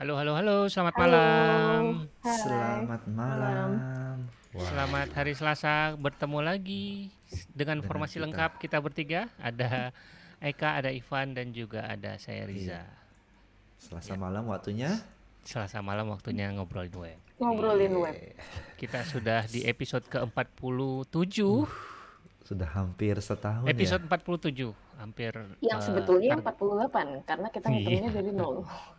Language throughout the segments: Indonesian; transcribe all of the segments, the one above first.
Halo, halo, halo. Selamat halo. malam. Hai. Selamat malam. Wow. Selamat hari Selasa. Bertemu lagi dengan, dengan formasi kita. lengkap kita bertiga. Ada Eka, ada Ivan, dan juga ada saya iya. Riza. Selasa ya. malam waktunya. Selasa malam waktunya ngobrolin web. Ngobrolin web. Iya. Kita sudah di episode ke-47. Uh, sudah hampir setahun episode ya. Episode 47 hampir yang eh, sebetulnya 48 kan karena kita ngitungnya iya. jadi nol.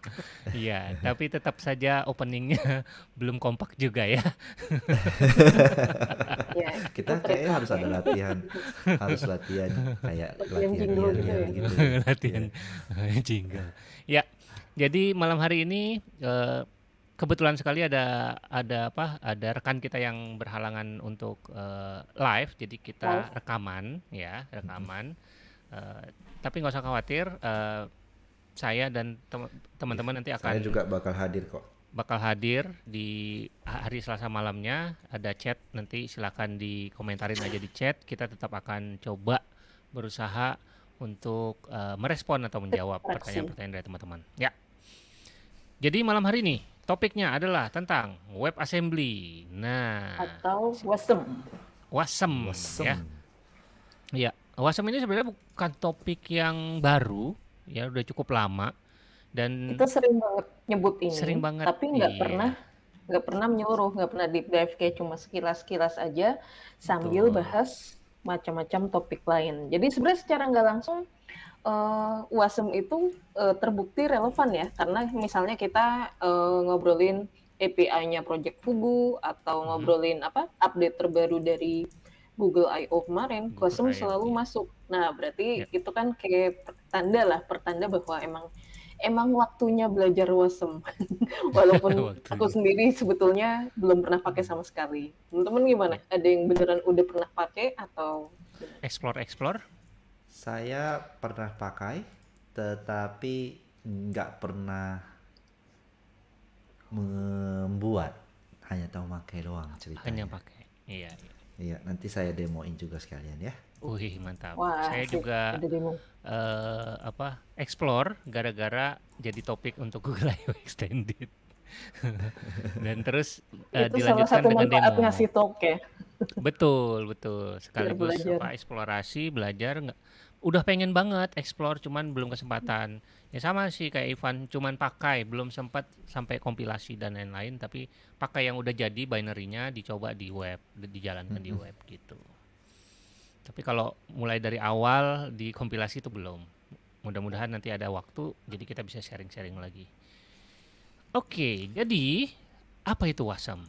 iya, tapi tetap saja openingnya belum kompak juga ya. Iya, kita kayaknya harus ada latihan, harus latihan kayak latihan jingle gitu. Ya. gitu. Ya. latihan iya. jingle. Ya, jadi malam hari ini uh, kebetulan sekali ada ada apa ada rekan kita yang berhalangan untuk uh, live jadi kita rekaman ya rekaman mm -hmm. Eh, tapi nggak usah khawatir, uh, saya dan teman-teman nanti akan. Saya juga bakal hadir kok. Bakal hadir di hari Selasa malamnya. Ada chat nanti silahkan dikomentarin aja di chat. Kita tetap akan coba berusaha untuk uh, merespon atau menjawab pertanyaan-pertanyaan dari teman-teman. Ya. Jadi malam hari ini topiknya adalah tentang web assembly. Nah, atau wasem. Wasem, wasem. ya. Iya. Wasem ini sebenarnya bukan topik yang baru, ya udah cukup lama dan kita sering banget nyebut ini. Sering banget. Tapi nggak iya. pernah nggak pernah menyuruh, nggak pernah deep dive kayak cuma sekilas-sekilas aja sambil Betul. bahas macam-macam topik lain. Jadi sebenarnya secara nggak langsung uh, wasem itu uh, terbukti relevan ya karena misalnya kita uh, ngobrolin API-nya Project Fugu atau hmm. ngobrolin hmm. apa update terbaru dari Google I.O. kemarin, Kosum selalu iya. masuk. Nah, berarti ya. itu kan kayak pertanda lah, pertanda bahwa emang emang waktunya belajar wasem. Walaupun aku sendiri sebetulnya belum pernah pakai hmm. sama sekali. Teman-teman gimana? Iya. Ada yang beneran udah pernah pakai atau explore explore? Saya pernah pakai, tetapi nggak pernah membuat. Hanya tahu pakai doang ceritanya. Hanya pakai. Iya. iya. Iya, nanti saya demoin juga sekalian ya. Wih, mantap. Wah, saya sih, juga uh, apa? explore gara-gara jadi topik untuk Google i Extended. Dan terus uh, Itu dilanjutkan dengan demo. Itu salah satu ya. betul, betul. Sekaligus apa eksplorasi, belajar nggak udah pengen banget explore cuman belum kesempatan ya sama sih kayak Ivan cuman pakai belum sempat sampai kompilasi dan lain-lain tapi pakai yang udah jadi binarynya dicoba di web dijalankan di web gitu tapi kalau mulai dari awal di kompilasi itu belum mudah-mudahan nanti ada waktu jadi kita bisa sharing-sharing lagi oke jadi apa itu wasem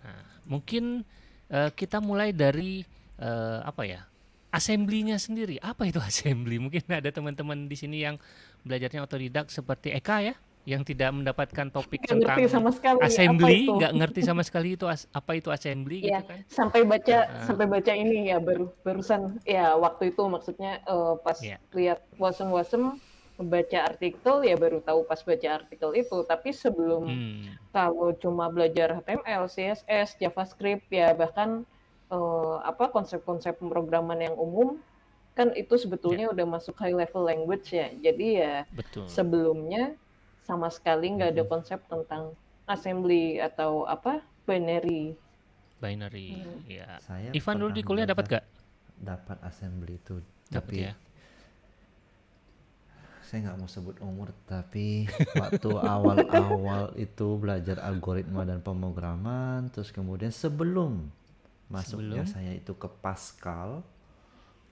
nah, mungkin uh, kita mulai dari uh, apa ya assembly-nya sendiri. Apa itu assembly? Mungkin ada teman-teman di sini yang belajarnya otodidak seperti Eka ya, yang tidak mendapatkan topik gak tentang sama sekali assembly, nggak ngerti sama sekali itu apa itu assembly ya, gitu kan. Sampai baca uh, sampai baca ini ya baru barusan ya waktu itu maksudnya uh, pas ya. lihat wasem-wasem membaca artikel ya baru tahu pas baca artikel itu tapi sebelum hmm. kalau cuma belajar HTML, CSS, JavaScript ya bahkan uh, apa konsep-konsep pemrograman yang umum kan itu sebetulnya yeah. udah masuk high level language ya. Jadi ya Betul. sebelumnya sama sekali nggak -hmm. ada konsep tentang assembly atau apa binary. Binary, hmm. ya. Saya Ivan dulu di kuliah dapat gak? Dapat assembly itu, tapi ya. saya nggak mau sebut umur, tapi waktu awal-awal itu belajar algoritma dan pemrograman, terus kemudian sebelum masuknya Sebelum? saya itu ke Pascal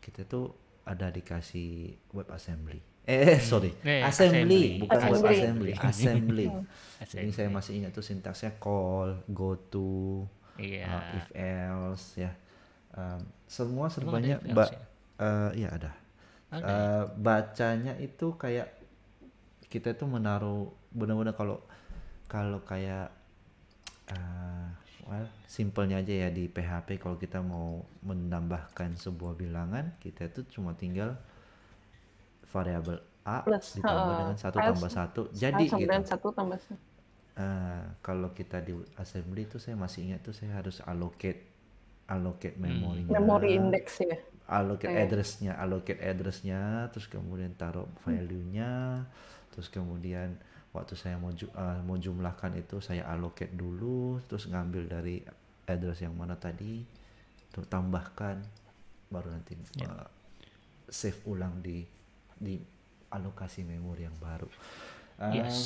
kita tuh ada dikasih web assembly eh, eh hmm. sorry eh, assembly. assembly bukan assembly. web assembly assembly ini saya masih ingat tuh sintaksnya call go to yeah. uh, if else ya um, semua serbanya mbak ya? Uh, ya ada okay. uh, bacanya itu kayak kita tuh menaruh benar-benar kalau kalau kayak uh, well, simpelnya aja ya di PHP kalau kita mau menambahkan sebuah bilangan kita itu cuma tinggal variabel a Plus, ditambah uh, dengan gitu. satu tambah satu jadi gitu. 1 tambah eh, 1. Uh, kalau kita di assembly itu saya masih ingat tuh saya harus allocate allocate hmm. memori hmm. memory index ya allocate address iya. addressnya allocate addressnya terus kemudian taruh value-nya hmm. terus kemudian waktu saya mau uh, mau jumlahkan itu saya allocate dulu terus ngambil dari address yang mana tadi tuh tambahkan baru nanti yeah. Ya. uh, save ulang di di alokasi memori yang baru. uh, yes.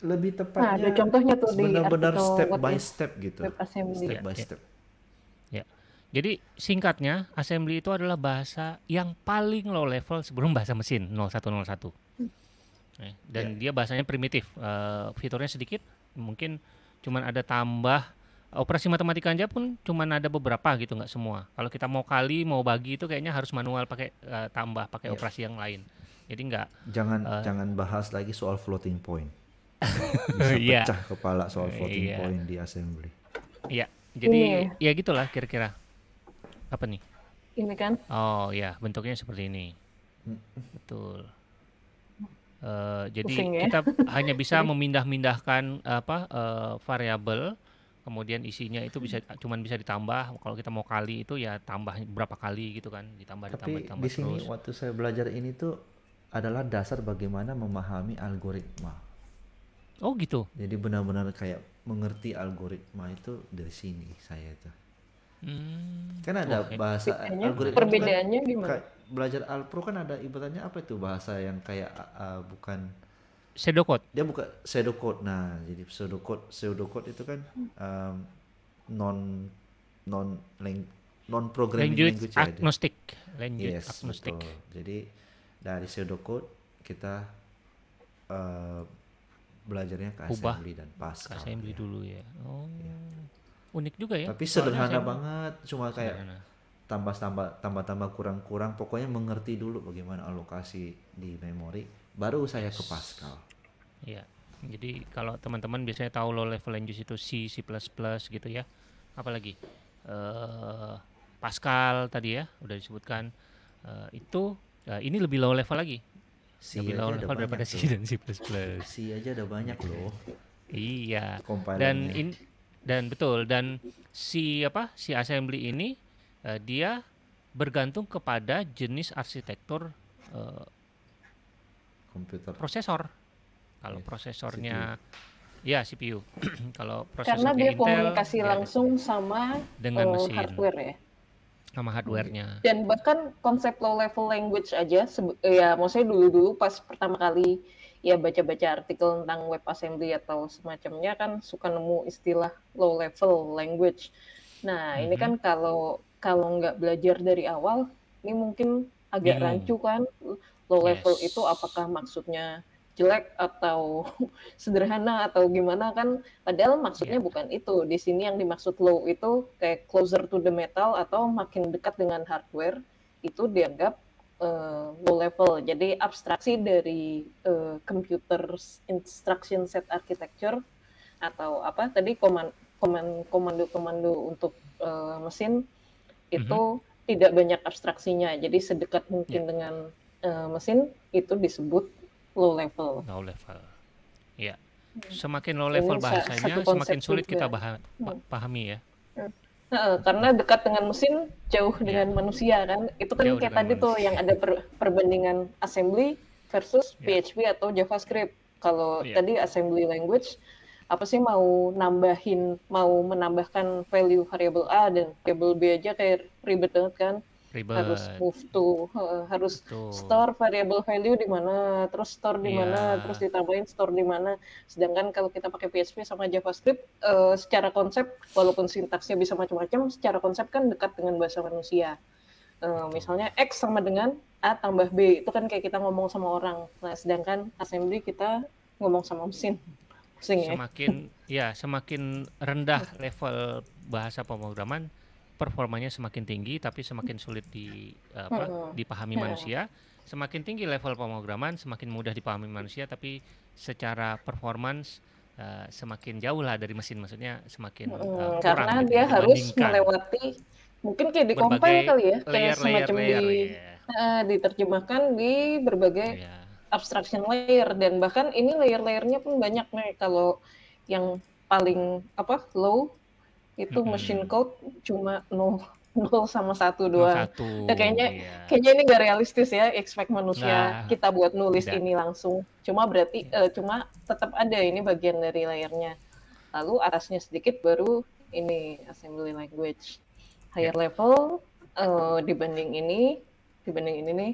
Lebih tepatnya nah, ada contohnya tuh benar-benar step by step gitu. Step, step yeah, by yeah. step. Ya. Jadi singkatnya assembly itu adalah bahasa yang paling low level sebelum bahasa mesin 0101. Eh, iya. dan yeah. dia bahasanya primitif uh, fiturnya sedikit mungkin cuman ada tambah operasi matematika aja pun cuman ada beberapa gitu nggak semua kalau kita mau kali mau bagi itu kayaknya harus manual pakai uh, tambah pakai yeah. operasi yang lain jadi nggak jangan uh, jangan bahas lagi soal floating point bisa yeah. Iya. kepala soal iya. floating yeah. point di assembly iya yeah. jadi yeah. ya gitulah kira-kira apa nih ini kan oh ya bentuknya seperti ini betul Uh, jadi Pusing, ya? kita hanya bisa memindah-mindahkan apa uh, variabel, kemudian isinya itu bisa cuma bisa ditambah. Kalau kita mau kali itu ya tambah berapa kali gitu kan, ditambah Tapi ditambah ditambah di sini waktu saya belajar ini tuh adalah dasar bagaimana memahami algoritma. Oh gitu. Jadi benar-benar kayak mengerti algoritma itu dari sini saya itu. Hmm. Kan ada okay. bahasa Bitanya, algoritma. Kan Perbedaannya kan, gimana? Belajar Alpro kan ada ibaratnya apa itu bahasa yang kayak uh, uh bukan pseudo code. Dia buka pseudo code. Nah, jadi pseudo code, pseudo code itu kan um, non non leng, non programming language, language agnostic. Ya, language yes, agnostic. Betul. Jadi dari pseudo code kita uh, belajarnya ke Ubah. assembly dan Pascal. assembly ya. dulu ya. Oh. Ya unik juga ya tapi sederhana banget cuma kayak tambah tambah tambah tambah kurang kurang pokoknya mengerti dulu bagaimana alokasi di memori baru saya ke Pascal ya jadi kalau teman-teman biasanya tahu low level language itu C C++ gitu ya apalagi uh, Pascal tadi ya udah disebutkan uh, itu uh, ini lebih low level lagi C lebih low level daripada C dan C++ C aja ada banyak gitu. loh iya dan ini dan betul dan si apa si assembly ini uh, dia bergantung kepada jenis arsitektur uh, komputer prosesor. Kalau yes, prosesornya CPU. ya CPU. Kalau prosesornya Karena dia Intel, komunikasi ya, langsung sama dengan uh, mesin. hardware ya sama hardwarenya dan bahkan konsep low level language aja ya maksudnya dulu dulu pas pertama kali ya baca-baca artikel tentang web assembly atau semacamnya kan suka nemu istilah low level language. Nah, mm-hmm. ini kan kalau kalau nggak belajar dari awal, ini mungkin agak mm. rancu kan. Low yes. level itu apakah maksudnya jelek atau sederhana atau gimana kan? Padahal maksudnya yeah. bukan itu. Di sini yang dimaksud low itu kayak closer to the metal atau makin dekat dengan hardware itu dianggap uh, low level. Jadi abstraksi dari uh, eh, computer instruction set architecture atau apa tadi komando komando komando untuk uh, mesin mhm. itu mm -hmm. tidak banyak abstraksinya. Jadi sedekat mungkin yeah. dengan uh, mesin itu disebut low level. Low level. Ya. Hmm. Semakin low level Ini bahasanya, semakin sulit juga. kita hmm. pahami ya. Hmm. Nah, karena dekat dengan mesin, jauh iya. dengan manusia kan. Itu kan jauh kayak tadi manusia. tuh yang ada per perbandingan assembly versus yeah. PHP atau JavaScript. Kalau yeah. tadi assembly language, apa sih mau nambahin, mau menambahkan value variable A dan variable B aja kayak ribet banget kan. Ribet. harus move to uh, harus Betul. store variable value di mana terus store di iya. mana yeah. terus ditambahin store di mana sedangkan kalau kita pakai PHP sama JavaScript uh, secara konsep walaupun sintaksnya bisa macam-macam secara konsep kan dekat dengan bahasa manusia uh, misalnya x sama dengan a tambah b itu kan kayak kita ngomong sama orang nah sedangkan assembly kita ngomong sama mesin Sing, ya. semakin ya? ya semakin rendah level bahasa pemrograman performanya semakin tinggi tapi semakin sulit di apa dipahami yeah. manusia semakin tinggi level pemrograman semakin mudah dipahami manusia tapi secara performance uh, semakin jauh lah dari mesin maksudnya semakin uh, kurang karena gitu, dia harus melewati mungkin kayak di compile ya kali ya kayak semacam layer, di iya. yeah. uh, diterjemahkan di berbagai yeah. abstraction layer dan bahkan ini layer-layernya pun banyak nih kalau yang paling apa low itu hmm. machine code cuma nol nol sama satu dua nah, kayaknya iya. kayaknya ini gak realistis ya expect manusia nah, kita buat nulis tidak. ini langsung. Cuma berarti uh, cuma tetap ada ini bagian dari layarnya. Lalu atasnya sedikit baru ini assembly language higher yeah. level uh, dibanding ini dibanding ini nih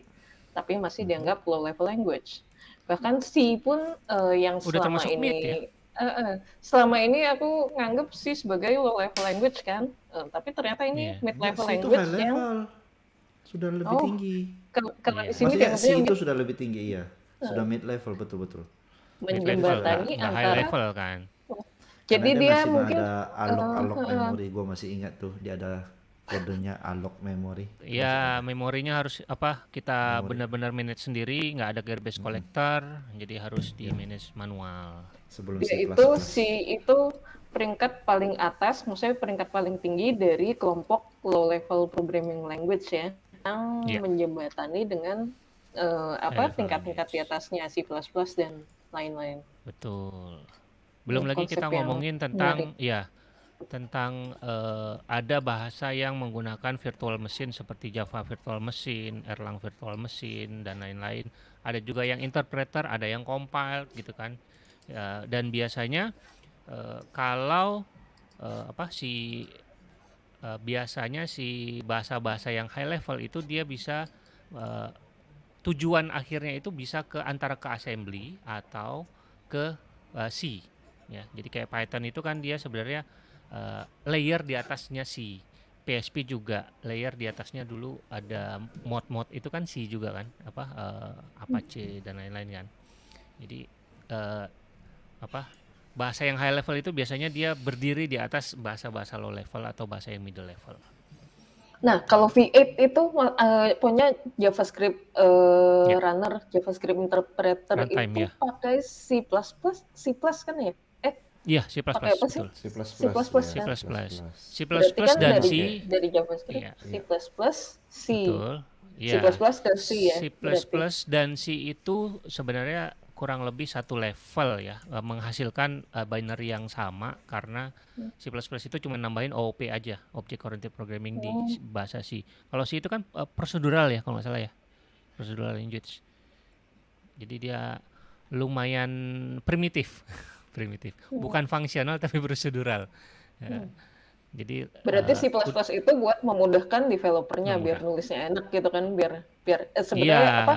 tapi masih dianggap low level language. Bahkan C pun uh, yang Udah selama ini ya? Uh, uh, selama ini aku nganggep sih sebagai low level language kan, uh, tapi ternyata ini yeah. mid level nah, iya, language level. yang sudah lebih oh, tinggi. Kalau iya. di sini maksudnya si itu sudah lebih tinggi ya, sudah uh, mid level betul betul. Menjembatani antara high level kan. Jadi dia, dia mungkin ada alok-alok uh, uh, memori gue masih ingat tuh dia ada kodenya alok memory. Iya, memorinya harus apa? Kita benar-benar manage sendiri, nggak ada garbage collector, jadi harus di iya. manage manual. Sebelum ya, itu si itu peringkat paling atas, maksudnya peringkat paling tinggi dari kelompok low level programming language ya, yang yeah. menjembatani dengan uh, apa tingkat-tingkat di atasnya C++ dan lain-lain. Betul. Belum ya, lagi kita ngomongin tentang ya tentang uh, ada bahasa yang menggunakan virtual mesin seperti Java virtual machine, Erlang virtual machine dan lain-lain. Ada juga yang interpreter, ada yang compile gitu kan. Ya, dan biasanya uh, kalau uh, apa si uh, biasanya si bahasa-bahasa yang high level itu dia bisa uh, tujuan akhirnya itu bisa ke antara ke assembly atau ke uh, C ya. Jadi kayak Python itu kan dia sebenarnya Eh, layer di atasnya si PSP juga layer di atasnya dulu ada mod-mod itu kan si juga kan apa uh, Apache hmm. dan lain-lain kan jadi uh, apa bahasa yang high level itu biasanya dia berdiri di atas bahasa-bahasa low level atau bahasa yang middle level. Nah, kalau V8 itu uh, punya JavaScript uh, yeah. runner, JavaScript interpreter Runtime, itu ya. pakai C++, C++ kan ya? Iya, C++. plus, apa sih? Iya. Kan? C++. C++. C++. Ya. C++. C++, C++ dan C. Dari JavaScript. Iya. C++, C. Betul. Ya. C++ dan C ya. C++ dan C itu sebenarnya kurang lebih satu level ya eh, menghasilkan eh, binary yang sama karena hmm. C++ itu cuma nambahin OOP aja object oriented programming di oh. bahasa C. Kalau C itu kan eh, prosedural ya kalau nggak salah ya prosedural language. Jadi dia lumayan primitif. primitif. Hmm. Bukan fungsional tapi prosedural. Ya. Hmm. Jadi berarti uh, C++ itu buat memudahkan developernya memudah. biar nulisnya enak gitu kan biar biar eh, sebenarnya yeah. apa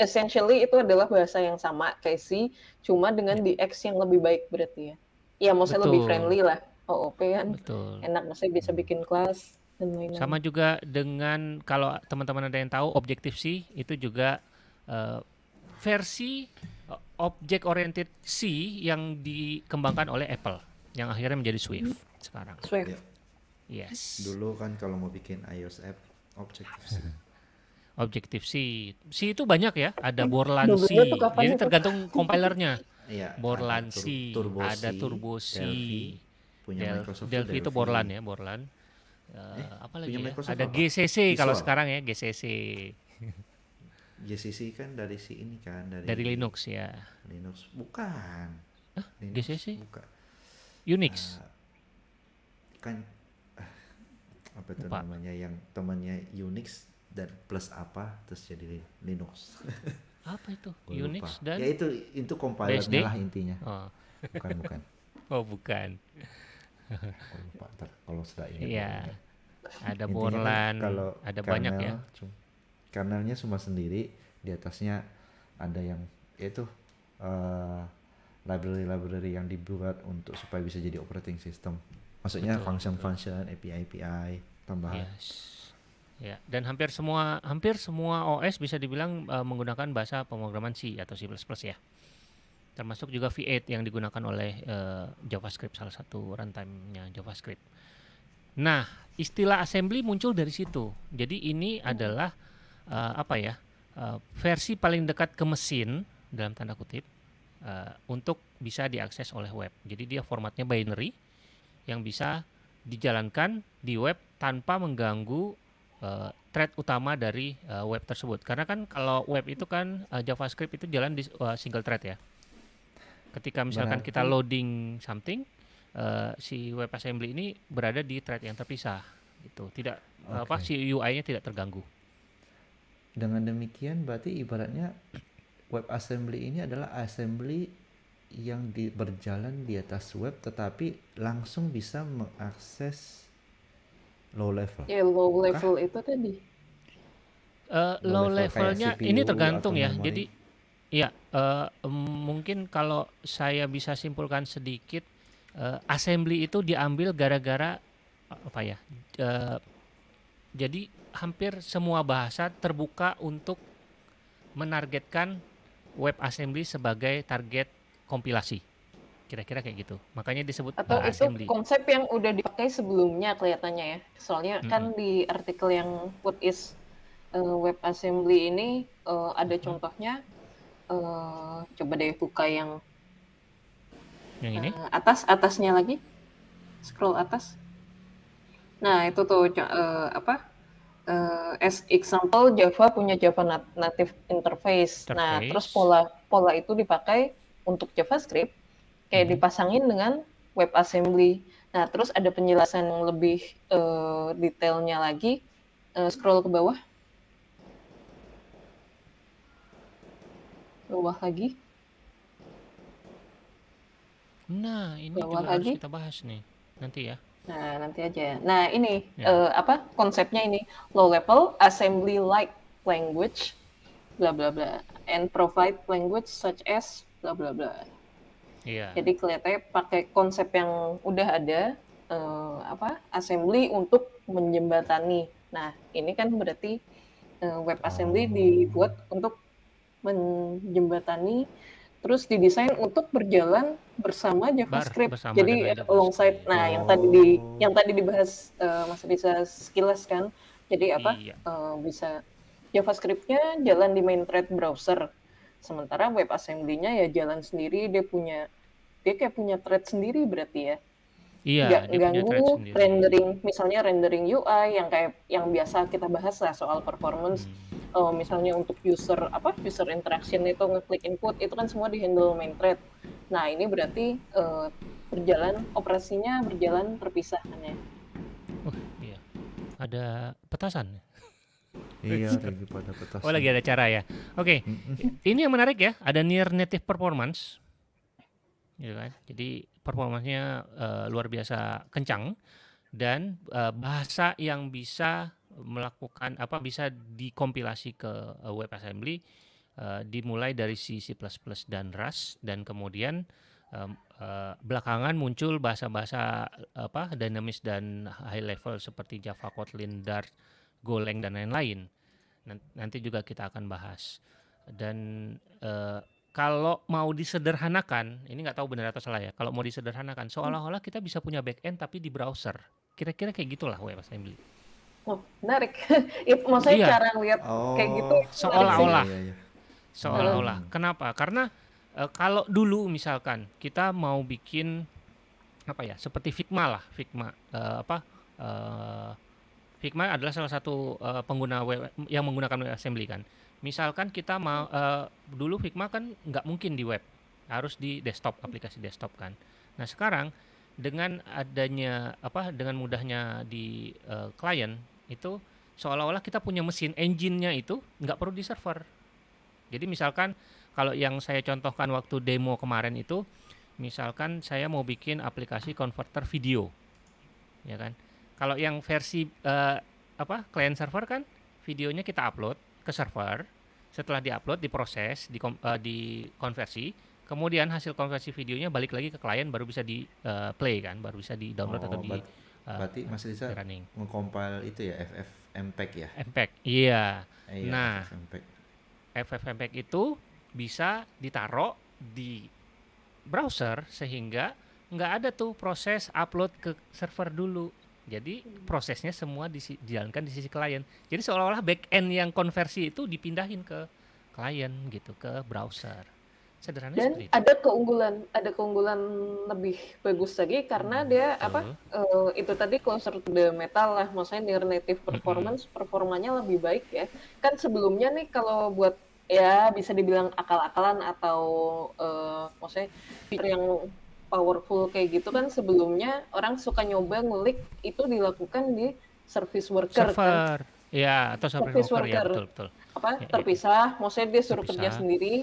essentially itu adalah bahasa yang sama kayak C cuma dengan yeah. X yang lebih baik berarti ya. Iya maksudnya Betul. lebih friendly lah. OOP kan. Betul. Enak maksudnya bisa hmm. bikin kelas dan lain-lain. Sama juga dengan kalau teman-teman ada yang tahu objektif C itu juga uh, versi Uh, object oriented C yang dikembangkan oleh Apple yang akhirnya menjadi Swift hmm. sekarang. Swift. Ya. Yes. Dulu kan kalau mau bikin iOS app Objective C. Objective C. C itu banyak ya, ada hmm. Borland C. Jadi tergantung compilernya. Iya. Borland C, Turbo ada Turbo C. Delphi. Punya Del Microsoft Delphi, Delphi itu Borland ya, Borland. Uh, apa lagi? Ya? ada GCC kalau sekarang ya, GCC. GCC kan dari si ini kan dari dari Linux ya. Linux bukan. Huh? Linux, GCC? Bukan. Unix. Uh, kan uh, apa itu namanya yang temannya Unix dan plus apa terus jadi Linux. apa itu? Gua Unix lupa. dan Ya itu itu compilernya lah intinya. Oh. Bukan bukan. oh, bukan. kalau sudah ini. Iya. Ada kan Borland, ada banyak ya. Cuma, kanalnya cuma sendiri di atasnya ada yang itu uh, eh, library-library yang dibuat untuk supaya bisa jadi operating system maksudnya function-function API API tambahan yes. Ya, dan hampir semua hampir semua OS bisa dibilang uh, menggunakan bahasa pemrograman C atau C++ ya. Termasuk juga V8 yang digunakan oleh uh, JavaScript salah satu runtime-nya JavaScript. Nah, istilah assembly muncul dari situ. Jadi ini hmm. adalah uh, apa ya uh, versi paling dekat ke mesin dalam tanda kutip uh, untuk bisa diakses oleh web. Jadi dia formatnya binary yang bisa dijalankan di web tanpa mengganggu uh, thread utama dari uh, web tersebut. Karena kan kalau web itu kan uh, JavaScript itu jalan di uh, single thread ya. Ketika misalkan Benar. kita loading something, uh, si assembly ini berada di thread yang terpisah gitu. Tidak okay. apa si UI-nya tidak terganggu. Dengan demikian berarti ibaratnya web assembly ini adalah assembly yang di, berjalan di atas web tetapi langsung bisa mengakses low level. Ya, low level itu tadi. Uh, low, low level levelnya ini tergantung ya. Memori. Jadi ya uh, mungkin kalau saya bisa simpulkan sedikit uh, assembly itu diambil gara-gara apa ya? Uh, jadi hampir semua bahasa terbuka untuk menargetkan Web Assembly sebagai target kompilasi. Kira-kira kayak gitu. Makanya disebut Atau itu assembly. konsep yang udah dipakai sebelumnya kelihatannya ya. Soalnya -hmm. kan di artikel yang put is uh, Assembly ini uh, ada contohnya. Uh, coba deh buka yang yang ini uh, atas atasnya lagi scroll atas. Nah itu tuh uh, apa uh, as example Java punya Java native interface. Nah, interface. Nah, terus pola pola itu dipakai untuk JavaScript kayak hmm. dipasangin dengan WebAssembly. Nah, terus ada penjelasan yang lebih uh, detailnya lagi. Uh, scroll ke bawah. Bawah lagi. Nah, ini bawah juga lagi. harus kita bahas nih nanti ya. Nah, nanti aja. Ya. Nah, ini ya. uh, apa konsepnya ini low level assembly like language bla bla bla and provide language such as bla bla bla. Iya. Jadi kelihatannya pakai konsep yang udah ada uh, apa assembly untuk menjembatani. Nah, ini kan berarti uh, web assembly oh. dibuat untuk menjembatani terus didesain untuk berjalan bersama JavaScript. Bar, bersama Jadi JavaScript. alongside nah oh. yang tadi di yang tadi dibahas uh, Mas bisa sekilas kan. Jadi apa iya. uh, bisa JavaScript-nya jalan di main thread browser. Sementara web assembly-nya ya jalan sendiri dia punya dia kayak punya thread sendiri berarti ya. Iya, nggak ganggu rendering misalnya rendering UI yang kayak yang biasa kita bahas lah soal performance. Hmm uh, misalnya untuk user apa user interaction itu ngeklik input itu kan semua dihandle main thread. Nah ini berarti uh, berjalan operasinya berjalan terpisah kan ya? Oh iya, ada petasan. iya, gitu Oh lagi ada cara ya. Oke, okay. ini yang menarik ya. Ada near native performance, ya kan? Jadi performanya uh, eh, luar biasa kencang dan uh, bahasa yang bisa melakukan apa bisa dikompilasi ke uh, assembly uh, dimulai dari C, C++ dan Rust dan kemudian um, uh, belakangan muncul bahasa-bahasa apa dinamis dan high level seperti Java, Kotlin, Dart, Golang dan lain-lain. Nanti juga kita akan bahas. Dan uh, kalau mau disederhanakan, ini nggak tahu benar atau salah ya. Kalau mau disederhanakan, seolah-olah kita bisa punya backend tapi di browser. Kira-kira kayak gitulah web assembly menarik. Iya, maksudnya iya. cara lihat oh, kayak gitu seolah-olah. Iya, iya, seolah-olah. Hmm. Kenapa? Karena e, kalau dulu misalkan kita mau bikin apa ya, seperti Figma lah, Figma e, apa e, Figma adalah salah satu e, pengguna web yang menggunakan web assembly kan. Misalkan kita mau e, dulu Figma kan nggak mungkin di web, harus di desktop, aplikasi desktop kan. Nah, sekarang dengan adanya apa dengan mudahnya di uh, client itu seolah-olah kita punya mesin engine-nya itu nggak perlu di server. Jadi misalkan kalau yang saya contohkan waktu demo kemarin itu, misalkan saya mau bikin aplikasi converter video, ya kan? Kalau yang versi uh, apa client server kan videonya kita upload ke server, setelah diupload diproses, di, uh, dikonversi, kemudian hasil konversi videonya balik lagi ke klien baru bisa di uh, play kan, baru bisa di download oh, atau di Ah, Berarti Mas Lisa mengkompil itu ya FFmpeg ya? Mpeg, iya. Eh, iya nah, FFmpeg. MPEG itu bisa ditaruh di browser sehingga nggak ada tuh proses upload ke server dulu. Jadi prosesnya semua dijalankan di sisi klien. Jadi seolah-olah back end yang konversi itu dipindahin ke klien gitu ke browser. Sederhana dan seperti itu. ada keunggulan ada keunggulan lebih bagus lagi karena hmm. dia hmm. apa uh, eh, itu tadi closer to the metal lah maksudnya near native hmm, hmm. performance hmm. performanya lebih baik ya kan sebelumnya nih kalau buat ya bisa dibilang akal-akalan atau uh, maksudnya yang powerful kayak gitu kan sebelumnya orang suka nyoba ngulik itu dilakukan di service worker kan. server kan? ya atau service, service worker, iya, worker. Ya, betul betul apa ya, terpisah ya. maksudnya dia suruh terpisah. kerja sendiri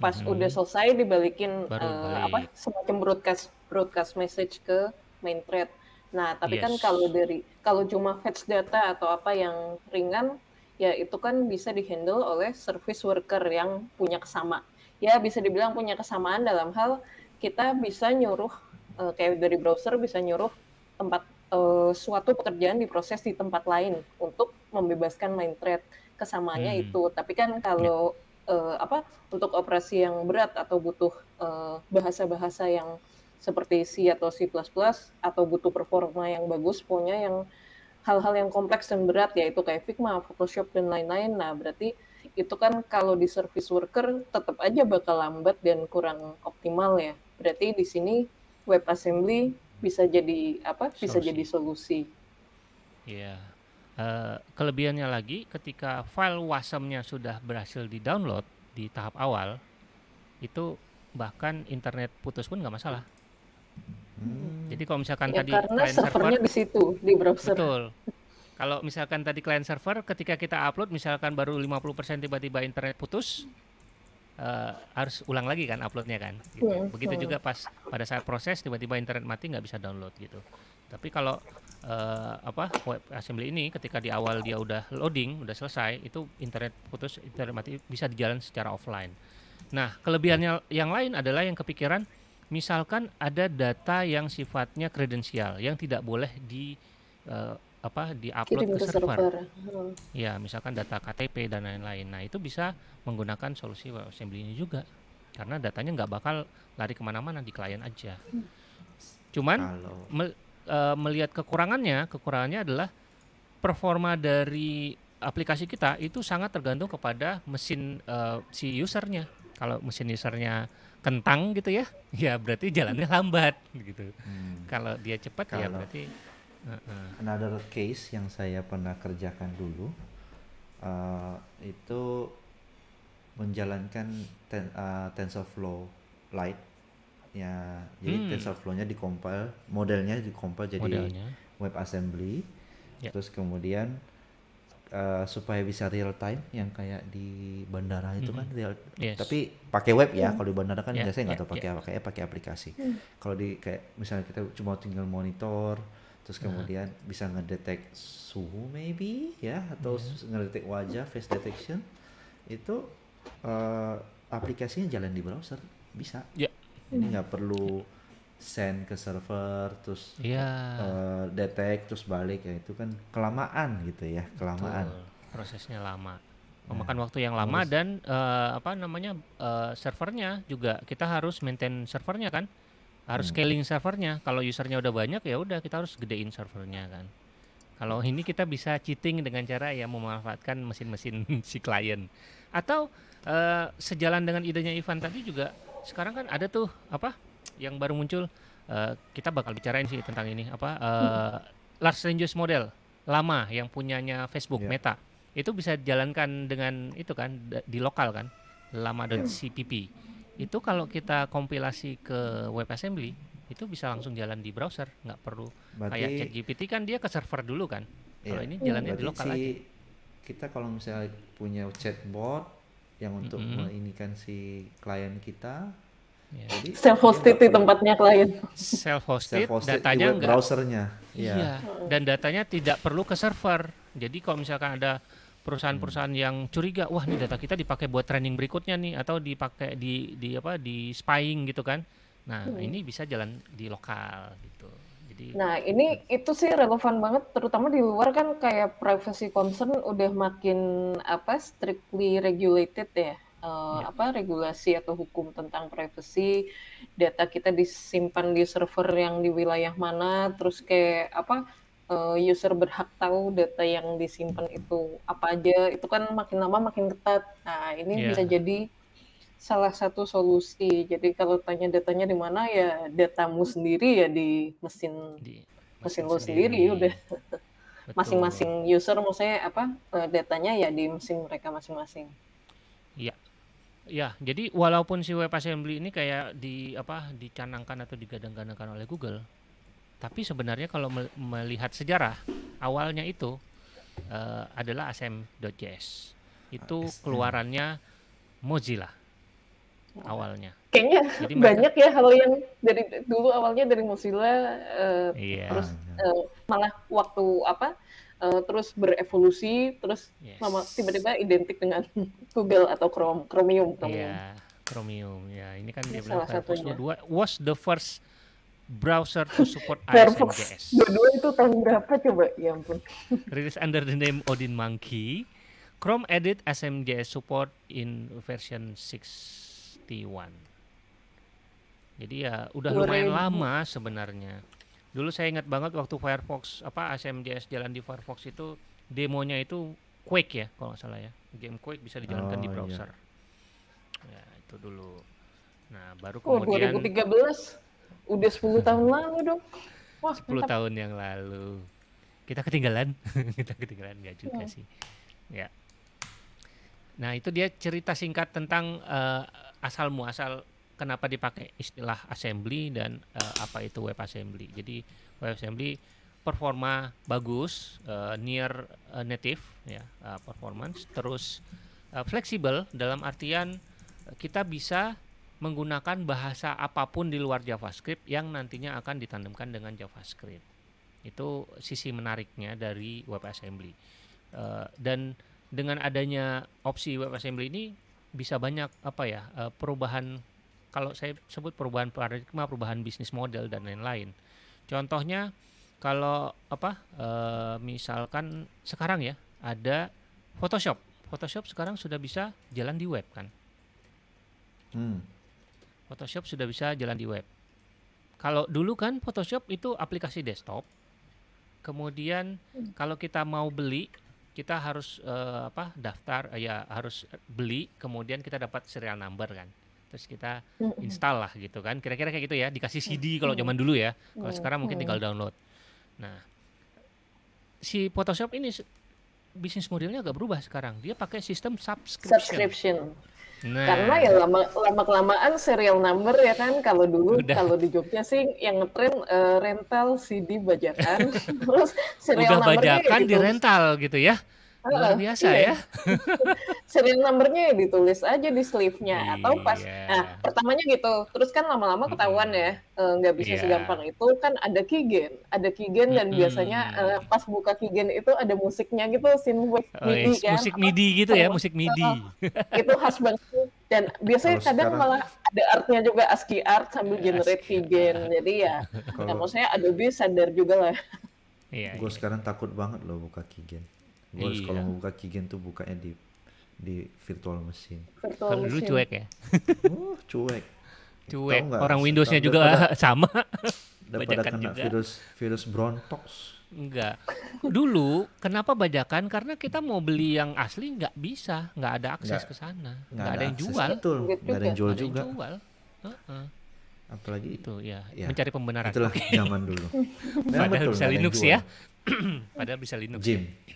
pas hmm. udah selesai dibalikin uh, apa semacam broadcast broadcast message ke main thread. Nah, tapi kan yes. kan kalau dari kalau cuma fetch data atau apa yang ringan ya itu kan bisa dihandle oleh service worker yang punya kesama. Ya bisa dibilang punya kesamaan dalam hal kita bisa nyuruh uh, kayak dari browser bisa nyuruh tempat uh, suatu pekerjaan diproses di tempat lain untuk membebaskan main thread. Kesamaannya hmm. itu. Tapi kan kalau yeah uh, apa untuk operasi yang berat atau butuh eh, bahasa-bahasa uh, yang seperti C atau C++ atau butuh performa yang bagus punya yang hal-hal yang kompleks dan berat yaitu kayak Figma, Photoshop dan lain-lain. Nah, berarti itu kan kalau di service worker tetap aja bakal lambat dan kurang optimal ya. Berarti di sini web assembly bisa jadi apa? Solusi. Bisa jadi solusi. Iya. Yeah. Eh, kelebihannya lagi ketika file wasamnya sudah berhasil di download di tahap awal itu bahkan internet putus pun nggak masalah. Hmm. Jadi kalau misalkan ya, tadi karena client server di situ di browser. Betul. Kalau misalkan tadi client server ketika kita upload misalkan baru 50% tiba-tiba internet putus uh, harus ulang lagi kan uploadnya kan. Gitu. Hmm. Begitu juga pas pada saat proses tiba-tiba internet mati nggak bisa download gitu. Tapi kalau uh, apa web assembly ini ketika di awal dia udah loading, udah selesai, itu internet putus, internet mati bisa dijalan secara offline. Nah, kelebihannya yang lain adalah yang kepikiran misalkan ada data yang sifatnya kredensial yang tidak boleh di uh, apa upload ke server. server. Hmm. Ya, misalkan data KTP dan lain-lain. Nah, itu bisa menggunakan solusi web assembly ini juga. Karena datanya nggak bakal lari kemana-mana di klien aja. Hmm. Cuman uh, melihat kekurangannya, kekurangannya adalah performa dari aplikasi kita itu sangat tergantung kepada mesin uh, si usernya. Kalau mesin usernya kentang gitu ya, ya berarti jalannya lambat gitu. Hmm. Kalau dia cepat ya berarti. Uh, uh. Another case yang saya pernah kerjakan dulu uh, itu menjalankan ten, uh, TensorFlow Lite ya jadi hmm. TensorFlow-nya dikompil modelnya dikompil jadi modelnya. web assembly yeah. terus kemudian uh, supaya bisa real time yang kayak di bandara itu mm-hmm. kan hmm. real yes. tapi pakai web ya hmm. kalau di bandara kan yeah, biasanya nggak yeah, tahu pakai yeah. apa kayak pakai aplikasi mm. kalau di kayak misalnya kita cuma tinggal monitor terus nah. kemudian nah. bisa ngedetek suhu maybe ya atau yeah. ngedetek wajah face detection itu uh, aplikasinya jalan di browser bisa yeah ini hmm. nggak perlu send ke server terus yeah. Iya. uh, detect terus balik ya itu kan kelamaan gitu ya kelamaan Betul. prosesnya lama memakan nah, waktu yang lama terus. dan uh, apa namanya uh, servernya juga kita harus maintain servernya kan harus hmm. scaling servernya kalau usernya udah banyak ya udah kita harus gedein servernya kan kalau ini kita bisa cheating dengan cara ya memanfaatkan mesin-mesin si klien atau uh, sejalan dengan idenya Ivan tadi juga sekarang kan ada tuh apa yang baru muncul uh, kita bakal bicarain sih tentang ini apa uh, hmm. Lars model lama yang punyanya Facebook yeah. Meta itu bisa dijalankan dengan itu kan di lokal kan lama dan CPP itu kalau kita kompilasi ke WebAssembly itu bisa langsung jalan di browser nggak perlu berarti, kayak ChatGPT kan dia ke server dulu kan kalau iya. ini jalannya di lokal si aja kita kalau misalnya punya chatbot yang untuk mm -hmm. menginikan si klien kita. Yeah. Jadi self hosted di tempatnya klien. Self hosted, datanya di browsernya. Iya. Yeah. Dan datanya tidak perlu ke server. Jadi kalau misalkan ada perusahaan-perusahaan yang curiga, wah ini data kita dipakai buat training berikutnya nih atau dipakai di di apa di spying gitu kan. Nah, hmm. ini bisa jalan di lokal gitu. Jadi Nah, ini itu sih relevan banget terutama di luar kan kayak privacy concern udah makin apa strictly regulated ya. Uh, ya. apa regulasi atau hukum tentang privacy data kita disimpan di server yang di wilayah mana terus kayak apa uh, user berhak tahu data yang disimpan itu apa aja itu kan makin lama makin ketat nah ini ya. bisa jadi salah satu solusi. Jadi kalau tanya datanya di mana ya datamu sendiri ya di mesin di mesin, mesin lo sendiri, sendiri udah. Masing-masing user maksudnya apa eh, datanya ya di mesin mereka masing-masing. Iya. Ya, jadi walaupun si web assembly ini kayak di apa dicanangkan atau digadang-gadangkan oleh Google, tapi sebenarnya kalau melihat sejarah awalnya itu uh, adalah asm.js. Itu keluarannya Mozilla awalnya. Kayaknya Jadi banyak mereka... ya kalau yang dari dulu awalnya dari Mozilla uh, eh, yeah. terus uh, malah waktu apa uh, terus berevolusi terus yes. tiba-tiba identik dengan Google atau Chrome Chromium. Chromium. Iya, yeah. Chromium ya ini kan ini dia salah kan, satunya. Dua was the first browser to support Firefox. dua itu tahun berapa coba? Ya ampun. Release under the name Odin Monkey, Chrome added SMJS support in version 6 jadi ya udah lumayan lama sebenarnya. Dulu saya ingat banget waktu Firefox apa ASMJS jalan di Firefox itu demonya itu Quake ya kalau nggak salah ya. Game Quake bisa dijalankan oh, di iya. browser. Iya. Ya, itu dulu. Nah, baru kemudian oh, 2013 udah 10 tahun lalu dong. Wah, 10 mantap. tahun yang lalu. Kita ketinggalan. kita ketinggalan nggak juga ya. sih. Ya. Nah, itu dia cerita singkat tentang uh, asal muasal kenapa dipakai istilah assembly dan uh, apa itu web assembly. Jadi web assembly performa bagus, uh, near uh, native ya uh, performance, terus uh, fleksibel dalam artian kita bisa menggunakan bahasa apapun di luar JavaScript yang nantinya akan ditandemkan dengan JavaScript. Itu sisi menariknya dari WebAssembly. Uh, dan dengan adanya opsi web assembly ini bisa banyak apa ya uh, perubahan kalau saya sebut perubahan paradigma, perubahan bisnis model dan lain-lain. Contohnya kalau apa uh, misalkan sekarang ya ada Photoshop. Photoshop sekarang sudah bisa jalan di web kan? Hmm. Photoshop sudah bisa jalan di web. Kalau dulu kan Photoshop itu aplikasi desktop. Kemudian hmm. kalau kita mau beli kita harus uh, apa daftar uh, ya harus beli kemudian kita dapat serial number kan terus kita install lah gitu kan kira-kira kayak gitu ya dikasih CD kalau zaman dulu ya kalau sekarang mungkin tinggal download nah si Photoshop ini bisnis modelnya agak berubah sekarang dia pakai sistem subscription, subscription. Nah. Karena ya lama lama kelamaan serial number ya kan kalau dulu kalau di Jogja sih yang ngetren uh, rental CD bajakan terus serial Udah ya bajakan ya gitu. di rental gitu ya luar biasa iya. ya. Serial numbernya ditulis aja di sleeve-nya atau pas iya. nah pertamanya gitu. Terus kan lama-lama ketahuan ya e, nggak bisa yeah. segampang itu kan ada keygen, ada keygen dan biasanya uh, pas buka keygen itu ada musiknya gitu synthwave oh, MIDI kan. Musik MIDI gitu ya, musik e, MIDI. itu khas banget dan biasanya Terus kadang sekarang, malah ada artnya juga ASCII art sambil ya, generate keygen. Jadi ya, kalau, ya maksudnya Adobe sadar juga lah. Iya, gue iya. sekarang takut banget loh buka keygen gue iya. kalau mau buka kigen tuh bukanya di di virtual mesin kalau dulu cuek ya oh cuek cuek gak, orang Windowsnya juga pada, sama daripada bajakan kena juga. virus virus brontox Enggak. Dulu kenapa bajakan? Karena kita mau beli yang asli nggak bisa, nggak ada akses ke sana, nggak ada, ada yang jual. Betul, nggak ada yang jual juga. jual. Uh -uh. Apalagi itu ya, ya, mencari pembenaran. Itulah zaman dulu. Padahal bisa Linux ya. Padahal bisa Linux. Jim, ya.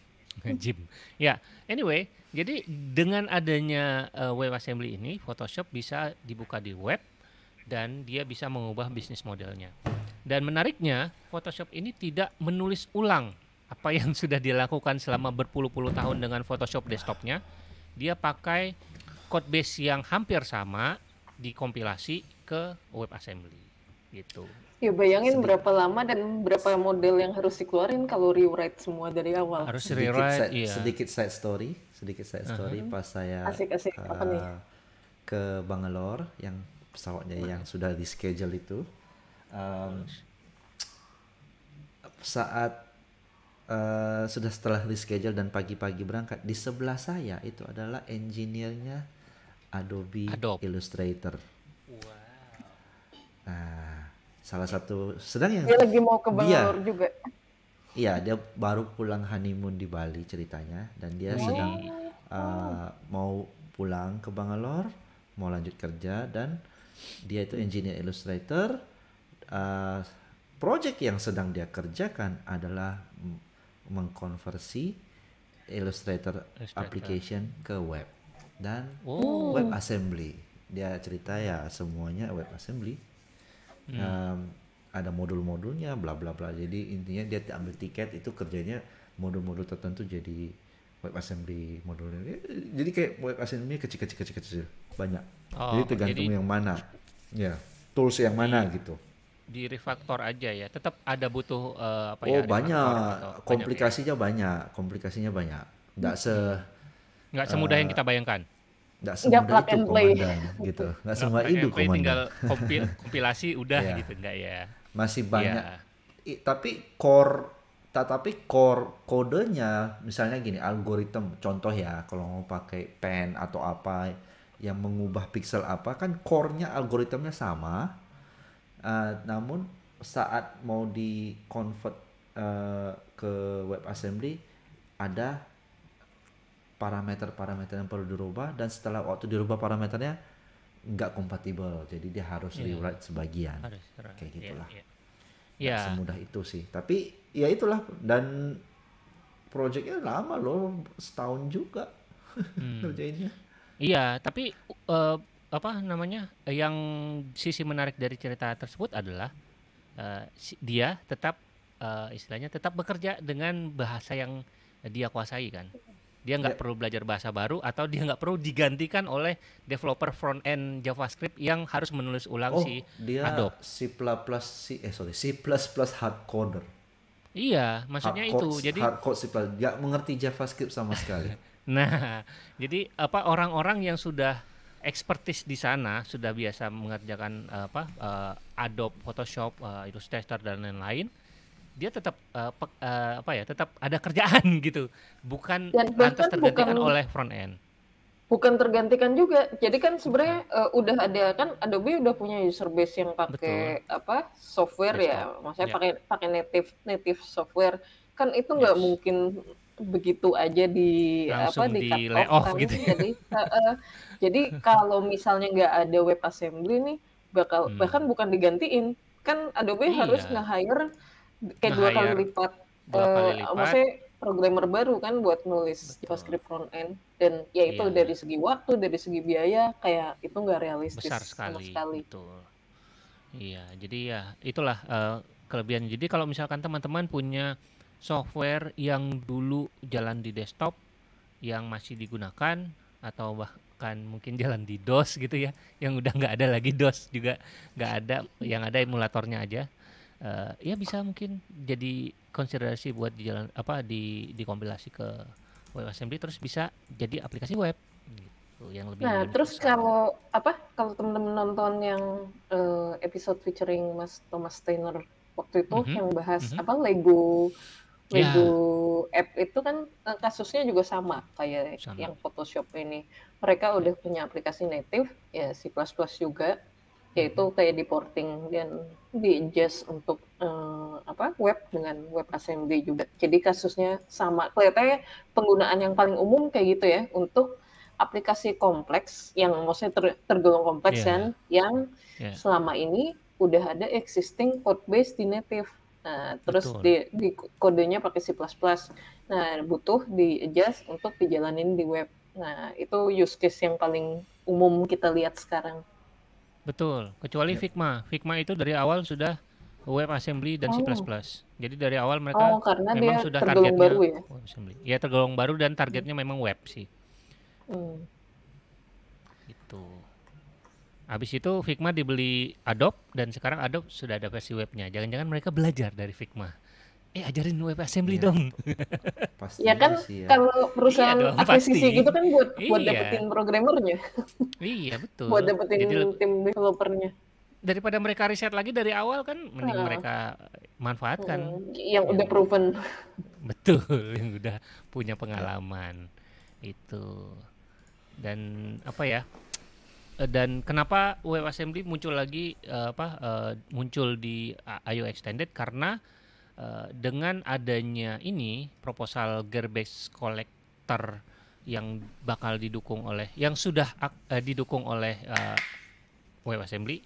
Jim, ya, anyway, jadi dengan adanya uh, web assembly ini Photoshop bisa dibuka di web dan dia bisa mengubah bisnis modelnya. Dan menariknya, Photoshop ini tidak menulis ulang apa yang sudah dilakukan selama berpuluh-puluh tahun dengan Photoshop desktopnya. Dia pakai code base yang hampir sama dikompilasi ke web assembly gitu. Ya bayangin Sedih. berapa lama dan berapa model yang harus dikeluarin kalau rewrite semua dari awal. Harus sedikit rewrite, side, iya. sedikit side story, sedikit side story uh -huh. pas saya asik, asik. Uh, nih? Eh, ke Bangalore yang pesawatnya yang sudah di schedule itu. Um, saat uh, sudah setelah di schedule dan pagi-pagi berangkat di sebelah saya itu adalah engineer-nya Adobe, Adobe Illustrator. Wow. Nah, salah satu sedang yang dia lagi mau ke Bangalore juga iya dia baru pulang honeymoon di Bali ceritanya dan dia oh. sedang uh, mau pulang ke Bangalore mau lanjut kerja dan dia itu engineer illustrator uh, project yang sedang dia kerjakan adalah mengkonversi illustrator, illustrator application ke web dan oh. web assembly dia cerita ya semuanya web assembly hmm. um, ada modul-modulnya bla bla bla jadi intinya dia ambil tiket itu kerjanya modul-modul tertentu jadi web assembly modulnya jadi kayak web assembly kecil kecil kecil kecil banyak oh, jadi tergantung jadi, yang mana ya tools yang mana di, gitu di refactor aja ya tetap ada butuh uh, apa ya, oh, ya banyak komplikasinya banyak, ya? banyak komplikasinya banyak nggak hmm. se nggak semudah uh, yang eh, kita bayangkan nggak semua itu komandan gitu nggak nah, semua itu komandan tinggal kompil, kompilasi udah yeah. gitu nggak ya masih banyak yeah. I, tapi core tetapi core kodenya misalnya gini algoritma contoh ya kalau mau pakai pen atau apa yang mengubah pixel apa kan core-nya algoritmanya sama uh, namun saat mau di convert uh, eh, ke assembly ada parameter-parameter yang perlu dirubah dan setelah waktu dirubah parameternya nggak kompatibel jadi dia harus yeah. rewrite sebagian harus, kayak iya, gitulah yeah, yeah. yeah. semudah itu sih tapi ya itulah dan projectnya lama loh setahun juga hmm. iya tapi uh, apa namanya yang sisi menarik dari cerita tersebut adalah uh, dia tetap uh, istilahnya tetap bekerja dengan bahasa yang dia kuasai kan dia nggak yeah. perlu belajar bahasa baru atau dia nggak perlu digantikan oleh developer front end JavaScript yang harus menulis ulang oh, si dia Adobe. C++ C eh sorry C++ coder Iya, maksudnya hard code, itu. Jadi code C++ nggak mengerti JavaScript sama sekali. nah, jadi apa orang-orang yang sudah expertise di sana sudah biasa mengerjakan eh, apa uh, Adobe Photoshop uh, Illustrator dan lain-lain dia tetap uh, pe, uh, apa ya tetap ada kerjaan gitu bukan Dan lantas tergantikan bukan, oleh front end bukan tergantikan juga jadi kan sebenarnya uh, udah ada kan Adobe udah punya user base yang pakai apa software Betul. ya maksudnya yeah. pakai native native software kan itu nggak yes. mungkin begitu aja di Langsung apa di, di cut off, kan. gitu. Ya. jadi uh, jadi kalau misalnya nggak ada web assembly nih bakal hmm. bahkan bukan digantiin kan Adobe iya. harus nge-hire kayak dua kali lipat. Dua eh, kali lipat. maksudnya programmer baru kan buat nulis Betul. JavaScript front end dan ya itu yeah. dari segi waktu, dari segi biaya kayak itu nggak realistis Besar sekali. Sama sekali. Betul. Iya, jadi ya itulah uh, eh, kelebihan. Jadi kalau misalkan teman-teman punya software yang dulu jalan di desktop yang masih digunakan atau bahkan mungkin jalan di DOS gitu ya, yang udah nggak ada lagi DOS juga nggak ada, yang ada emulatornya aja uh, ya bisa mungkin jadi konsiderasi buat di jalan apa di dikompilasi ke assembly terus bisa jadi aplikasi web gitu yang lebih Nah, terus besar. kalau apa kalau teman-teman nonton yang uh, episode featuring Mas Thomas Steiner waktu itu mm -hmm. yang bahas mm -hmm. apa Lego ya. Lego yeah. app itu kan eh, kasusnya juga sama kayak sama. yang Photoshop ini. Mereka ya. udah punya aplikasi native, ya si C++ juga, yaitu hmm. kayak deporting dan di adjust untuk uh, apa web dengan web assembly juga. Jadi kasusnya sama. Kelihatannya penggunaan yang paling umum kayak gitu ya untuk aplikasi kompleks yang maksudnya ter, tergolong kompleks yeah. dan yang yeah. selama ini udah ada existing code base di native. Nah, terus di, di kodenya pakai C++. Nah, butuh di adjust untuk dijalanin di web. Nah, itu use case yang paling umum kita lihat sekarang. Betul, kecuali ya. Figma. Figma itu dari awal sudah web assembly dan oh. C++. Jadi dari awal mereka oh, karena memang dia sudah targetnya baru ya? web assembly. Ya tergolong baru dan targetnya memang web sih. Hmm. Itu. Habis itu Figma dibeli Adobe dan sekarang Adobe sudah ada versi webnya. Jangan-jangan mereka belajar dari Figma eh ajarin web assembly ya. dong. Pasti ya kan ya. kalau perusahaan iya dong, akuisisi pasti. gitu kan buat iya. buat dapetin programmernya. iya betul. buat dapetin Jadi, tim developernya. Daripada mereka riset lagi dari awal kan mending nah. mereka manfaatkan hmm, yang udah iya. proven. Betul, yang udah punya pengalaman itu. Dan apa ya? Eh, dan kenapa WebAssembly muncul lagi eh, apa eh, muncul di IO extended karena Eh, dengan adanya ini proposal gerbes collector yang bakal didukung oleh yang sudah uh, didukung oleh uh, web assembly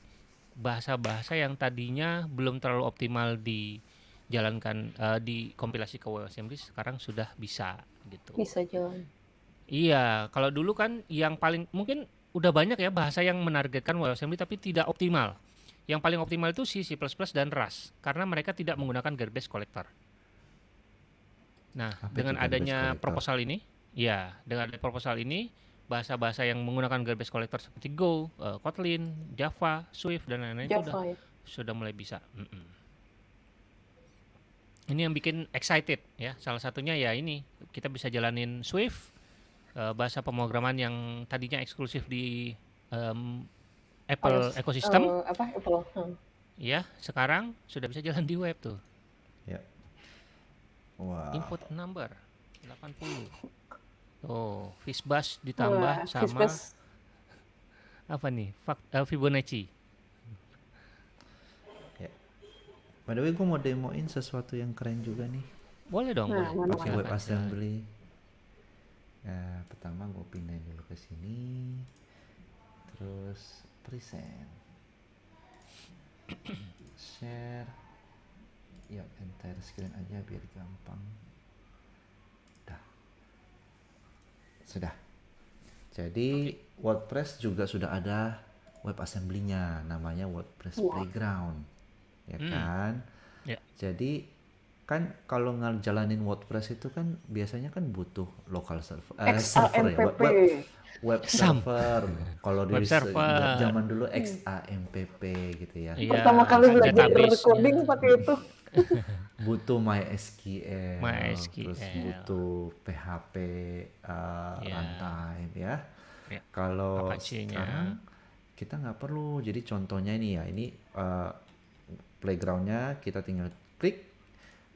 bahasa-bahasa yang tadinya belum terlalu optimal dijalankan uh, kompilasi ke web assembly sekarang sudah bisa gitu. Bisa jalan. Iya, kalau dulu kan yang paling mungkin udah banyak ya bahasa yang menargetkan assembly tapi tidak optimal. Yang paling optimal itu C, C++ dan Rust karena mereka tidak menggunakan garbage collector. Nah, Apa dengan adanya proposal ini, ya, dengan adanya proposal ini bahasa-bahasa yang menggunakan garbage collector seperti Go, uh, Kotlin, Java, Swift dan lain-lain itu sudah ya. sudah mulai bisa. Mm -mm. Ini yang bikin excited ya. Salah satunya ya ini kita bisa jalanin Swift, eh, bahasa pemrograman yang tadinya eksklusif di um, Apple iOS. ekosistem. Uh, eh, apa Apple? Hmm. Ya, sekarang sudah bisa jalan di web tuh. Ya. Wow. Input number 80. Oh, Fisbus ditambah Wah, sama Fishbus. apa nih? Fak, uh, Fibonacci. Ya. By the way, gue mau demoin sesuatu yang keren juga nih. Boleh dong. Nah, boleh. Pakai web assembly. Ya, nah, pertama gue pindahin dulu ke sini. Terus present share ya entire screen aja biar gampang dah sudah jadi okay. WordPress juga sudah ada web assembly-nya namanya WordPress wow. Playground ya hmm. kan yeah. jadi kan kalau ngejalanin WordPress itu kan biasanya kan butuh local server eh, server ya web, web server. Kalau di zaman dulu XAMPP gitu ya. ya Pertama kali belajar recording pakai itu. butuh MySQL, MySQL, terus butuh PHP uh, yeah. runtime ya. Yeah. Kalau sekarang kita nggak perlu. Jadi contohnya ini ya, ini uh, playgroundnya kita tinggal klik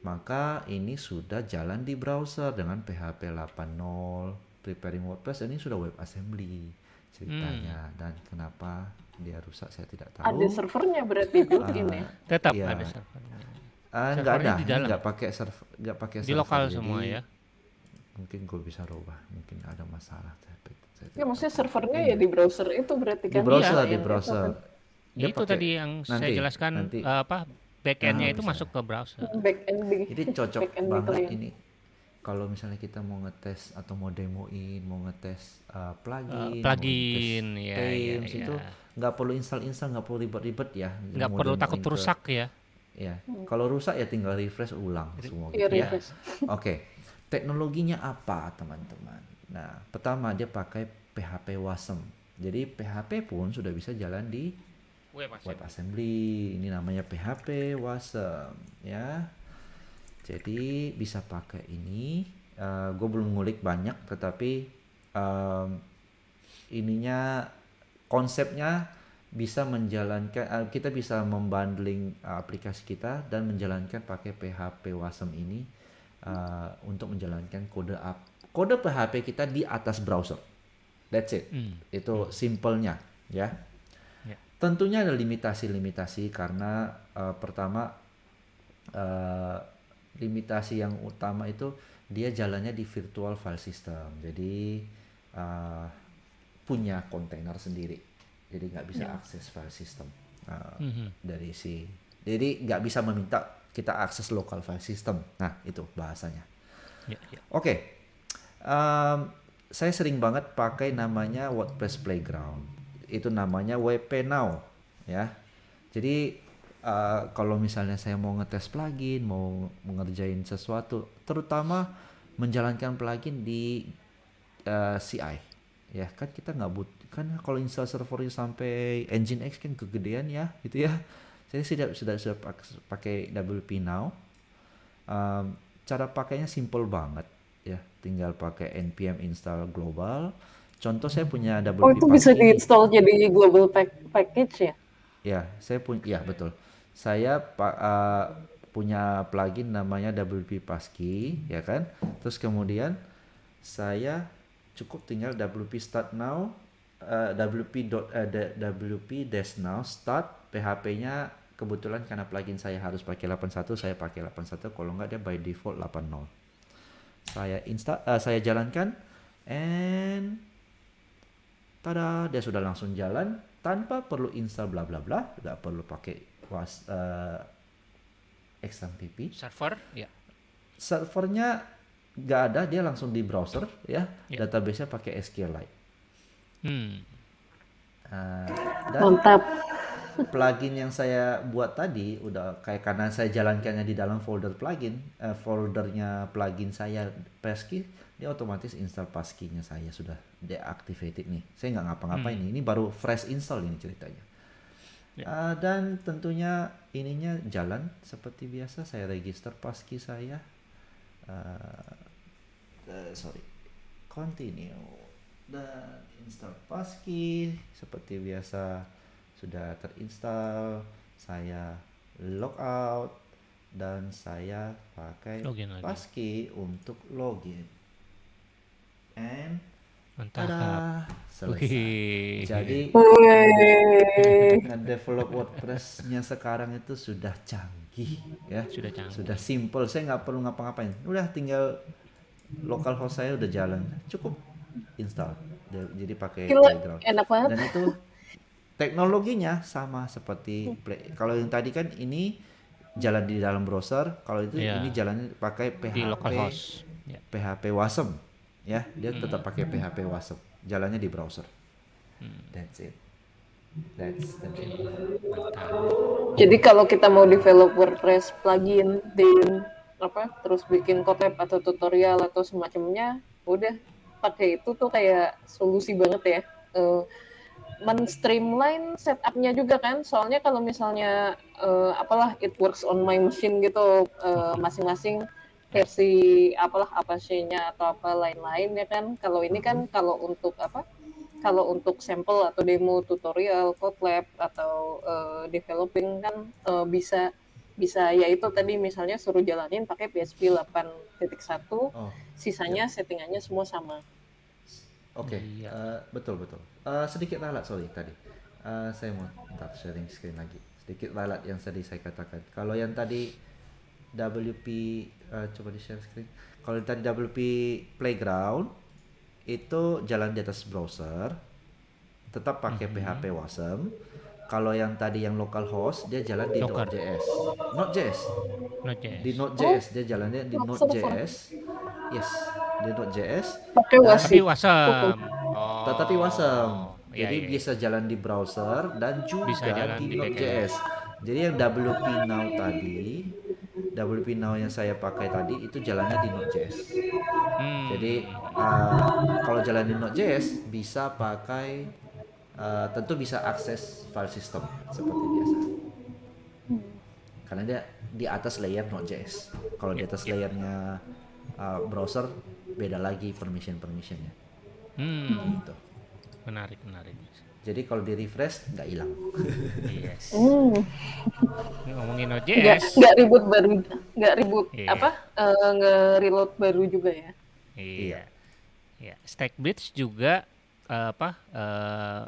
maka ini sudah jalan di browser dengan PHP preparing WordPress ini sudah web assembly ceritanya hmm. dan kenapa dia rusak saya tidak tahu. Ada servernya berarti itu uh, ya. Tetap ya. ada servernya. Uh, ah, enggak ada, pakai server, enggak pakai server. Di lokal jadi semua ya. Mungkin gue bisa rubah, mungkin ada masalah. Tapi, saya ya maksudnya servernya iya. ya di browser itu berarti kan. Di browser, ya, di iya, browser. Itu, itu tadi yang nanti, saya jelaskan nanti, uh, apa backendnya nah, itu masuk ke browser. Back Backend, jadi cocok banget ya. ini kalau misalnya kita mau ngetes atau mau demoin, mau ngetes uh, plugin, uh, plugin, ya, yeah, yeah, itu iya. nggak perlu install-install, nggak perlu ribet-ribet ya. Nggak perlu takut rusak ya. Ya, kalau rusak ya tinggal refresh ulang semua iya, gitu ya. Oke, okay. teknologinya apa teman-teman? Nah, pertama dia pakai PHP Wasm. Jadi PHP pun sudah bisa jalan di WebAssembly. Assembly. Ini namanya PHP Wasm ya jadi bisa pakai ini. Uh, eh, gue belum ngulik banyak, tetapi um, ininya konsepnya bisa menjalankan uh, kita bisa membundling uh, aplikasi kita dan menjalankan pakai PHP Wasm ini uh, untuk menjalankan kode up kode PHP kita di atas browser. That's it. Mm. Itu hmm. simpelnya, ya. Yeah. Tentunya ada limitasi-limitasi karena uh, pertama uh, limitasi yang utama itu dia jalannya di virtual file system jadi uh, punya kontainer sendiri jadi nggak bisa yeah. akses file system uh, mm -hmm. dari si jadi nggak bisa meminta kita akses local file system nah itu bahasanya yeah, yeah. oke okay. um, saya sering banget pakai namanya WordPress Playground itu namanya WP Now ya jadi uh, kalau misalnya saya mau ngetes plugin, mau mengerjain sesuatu, terutama menjalankan plugin di uh, eh, CI, ya kan kita nggak but, kan kalau install servernya sampai engine X kan kegedean ya, gitu ya. Saya sudah sudah sudah pakai WP now. Um, cara pakainya simple banget, ya. Tinggal pakai npm install global. Contoh saya punya WP. Oh itu bisa diinstall jadi global pack package ya? Ya, saya punya, ya betul saya uh, punya plugin namanya WP paski ya kan terus kemudian saya cukup tinggal WP start now uh, eh, WP dot uh, eh, WP dash now start PHP-nya kebetulan karena plugin saya harus pakai 81 saya pakai 81 kalau enggak dia by default 80 saya install uh, saya jalankan and tada dia sudah langsung jalan tanpa perlu install bla bla bla nggak perlu pakai was uh, eh, XMPP server ya servernya nggak ada dia langsung di browser ya, ya. databasenya pakai SQLite hmm. uh, dan mantap plugin yang saya buat tadi udah kayak karena saya jalankannya di dalam folder plugin uh, foldernya plugin saya Pesky dia otomatis install paskinya saya sudah deactivated nih saya nggak ngapa-ngapain hmm. ini ini baru fresh install ini ceritanya Ya. Uh, dan tentunya ininya jalan seperti biasa saya register paski saya. Uh, uh, sorry, continue dan install paski seperti biasa sudah terinstall. Saya logout dan saya pakai login, paski paski untuk login. And Mantap. Selesai. Wih. Jadi develop WordPress-nya sekarang itu sudah canggih ya. Sudah canggih. Sudah simple. Saya nggak perlu ngapa-ngapain. Udah tinggal lokal host saya udah jalan. Cukup install. Jadi pakai Playground. Enak banget. Dan itu teknologinya sama seperti play. kalau yang tadi kan ini jalan di dalam browser, kalau itu yeah. ini jalannya pakai PHP di local host. Yeah. PHP Wasm ya hmm. dia hmm. tetap pakai PHP WhatsApp jalannya di browser hmm. that's it that's the main jadi kalau kita mau develop WordPress plugin dan apa terus bikin kotep atau tutorial atau semacamnya udah pakai itu tuh kayak solusi banget ya uh, men-streamline setupnya juga kan soalnya kalau misalnya uh, apalah it works on my machine gitu eh, masing-masing uh, masing -masing versi apalah apa nya atau apa lain-lain ya kan. Kalau ini kan hmm. kalau untuk apa? Kalau untuk sampel atau demo tutorial code lab atau uh, developing kan uh, bisa bisa ya itu tadi misalnya suruh jalanin pakai PHP 8.1 oh, ya. sisanya ya. settingannya semua sama. Oke, okay. Iya. uh, eh, betul betul. Uh, sedikit lalat sorry tadi. Uh, saya mau ntar sharing screen lagi. Sedikit lalat yang tadi saya katakan. Kalau yang tadi WP uh, eh, coba di share screen. Kalau ditanya WP Playground itu jalan di atas browser, tetap pakai mm -hmm. PHP Wasm. Kalau yang tadi yang local host dia jalan di Docker. Node.js. Node.js. JS, Di Node.js oh? dia jalannya di Node.js. Yes, di Node.js. Pakai Wasm. Tapi Wasm. Oh. Tetapi Wasm. Oh. Iya, Jadi yeah, yeah. bisa jalan di browser dan juga bisa jalan di, di Node.js. Jadi yang WP Now tadi WP Now yang saya pakai tadi itu jalannya di Node.js. Hmm. Jadi uh, kalau jalan di Node.js bisa pakai uh, tentu bisa akses file system seperti biasa. Hmm. Karena dia di atas layer Node.js. Kalau di ya, atas ya. layernya uh, browser beda lagi permission permissionnya. Hmm. Gitu. Menarik menarik. Jadi kalau di refresh nggak hilang. Yes. Mm. ya. ngomongin OJS. Nggak ribut baru, nggak ribut yeah. apa uh, nge-reload baru juga ya. Iya. Iya. iya. Stack Bridge juga uh, apa uh,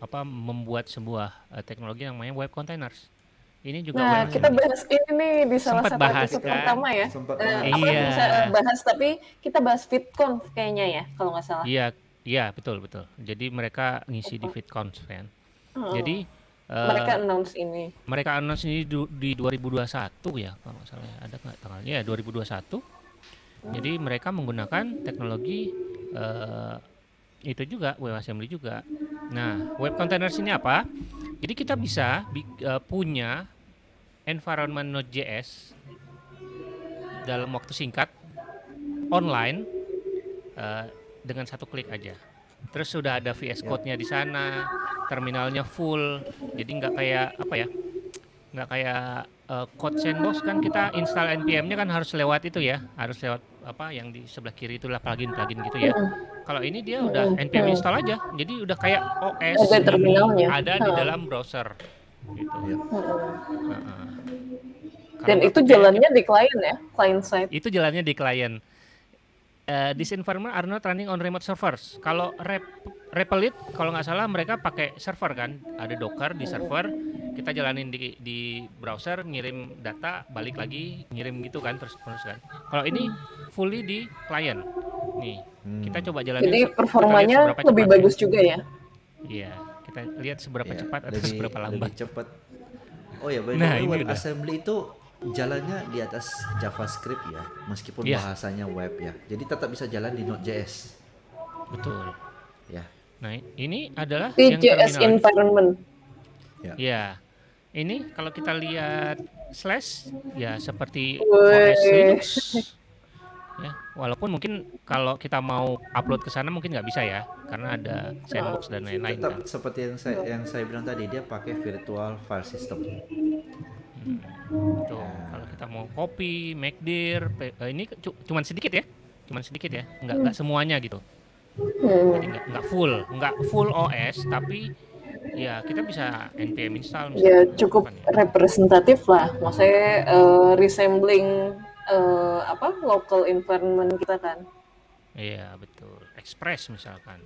apa membuat sebuah uh, teknologi yang namanya web containers. Ini juga Nah, kita ini. bahas ini di salah Sempat satu bahas, episode kan? pertama ya. Sempat uh, Iya. Bisa bahas tapi kita bahas Fitcon kayaknya ya kalau nggak salah. Iya, Iya betul betul. Jadi mereka ngisi di fitcon oh. kan. Oh. Jadi eh, mereka announce ini. Mereka announce ini di, di 2021 ya kalau nggak salah ya. ada nggak tanggalnya ya 2021. Hmm. Jadi mereka menggunakan teknologi uh, itu juga WebAssembly juga. Nah web containers ini apa? Jadi kita bisa bi uh, punya environment Node.js dalam waktu singkat online. Uh, dengan satu klik aja. Terus sudah ada VS Code-nya di sana, terminalnya full, jadi nggak kayak apa ya? Nggak kayak uh, Code Sandbox kan kita install npm-nya kan harus lewat itu ya, harus lewat apa yang di sebelah kiri itulah plugin-plugin gitu ya. Kalau ini dia udah npm hmm. install aja, jadi udah kayak OS ada, terminalnya. ada di hmm. dalam browser. Gitu. Nah, Dan itu jalannya di client ya, client side. Itu jalannya di client uh, eh, this environment are not running on remote servers. Kalau rep Repelit kalau nggak salah mereka pakai server kan, ada Docker di server, kita jalanin di di browser, ngirim data, balik lagi, ngirim gitu kan terus terus kan. Kalau ini fully di client. Nih, hmm. kita coba jalanin. Jadi performanya lebih bagus ya. juga ya. Iya, kita lihat seberapa ya, cepat atau seberapa lambat. cepat. Oh ya, by the nah, way, Assembly itu jalannya di atas JavaScript ya, meskipun yeah. bahasanya web ya. Jadi tetap bisa jalan di Node.js. Betul. Ya. Nah, ini adalah di yang JS terminal. environment. Ya. ya. Ini kalau kita lihat slash ya seperti OS Linux. Ya, walaupun mungkin kalau kita mau upload ke sana mungkin nggak bisa ya karena ada sandbox dan lain-lain. Tetap kan. seperti yang saya yang saya bilang tadi dia pakai virtual file system. Tuh, nah. kalau kita mau kopi, McDeer, eh, ini cuman sedikit ya, cuman sedikit ya, nggak nggak hmm. semuanya gitu. Hmm. Jadi nggak nggak full, nggak full OS, tapi ya kita bisa npm install. Ya cukup ya. representatif lah, maksudnya uh, resembling uh, apa local environment kita kan. Iya betul. Express misalkan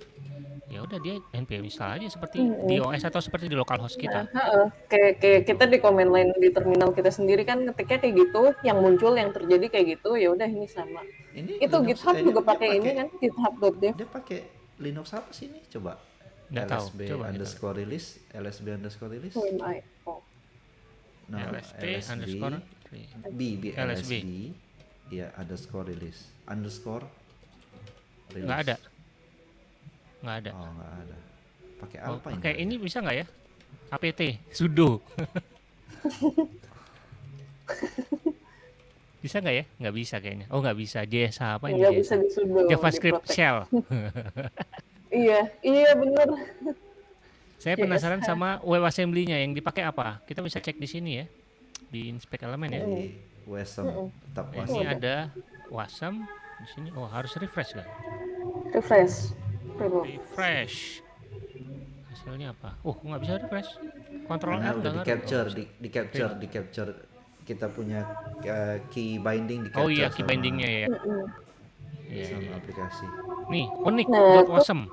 ya udah dia NPM install aja seperti mm-hmm. di OS atau seperti di local host kita. Nah, kayak, kayak kita di command line di terminal kita sendiri kan ngetiknya kayak gitu, yang muncul yang terjadi kayak gitu, ya udah ini sama. Ini itu Linux GitHub juga pakai ini kan GitHub GitHub.dev. Dia pakai Linux apa sih ini coba? Nggak LSB tahu. Coba underscore release, LSB underscore release. Oh. No, LSB, underscore B, B, LSB. Ya, underscore release. Underscore Nggak ada. Nggak ada. Oh, nggak ada. Pakai oh, ini? Pakai ini bisa nggak ya? APT, sudo. bisa nggak ya? Nggak bisa kayaknya. Oh nggak bisa. JSH apa ini? Nggak bisa di sudo. JavaScript di shell. iya, iya benar. Saya penasaran JSH. sama WebAssembly-nya yang dipakai apa? Kita bisa cek di sini ya. Di inspect elemen ya. Di WASM. Tetap WASM. Ini ada WASM di sini oh harus refresh kan refresh refresh hasilnya apa oh nggak bisa refresh kontrol nah, udah di capture di, di capture okay. di capture kita punya uh, key binding di capture oh iya key bindingnya ya iya, iya, sama yeah. aplikasi nih unik nah, dot awesome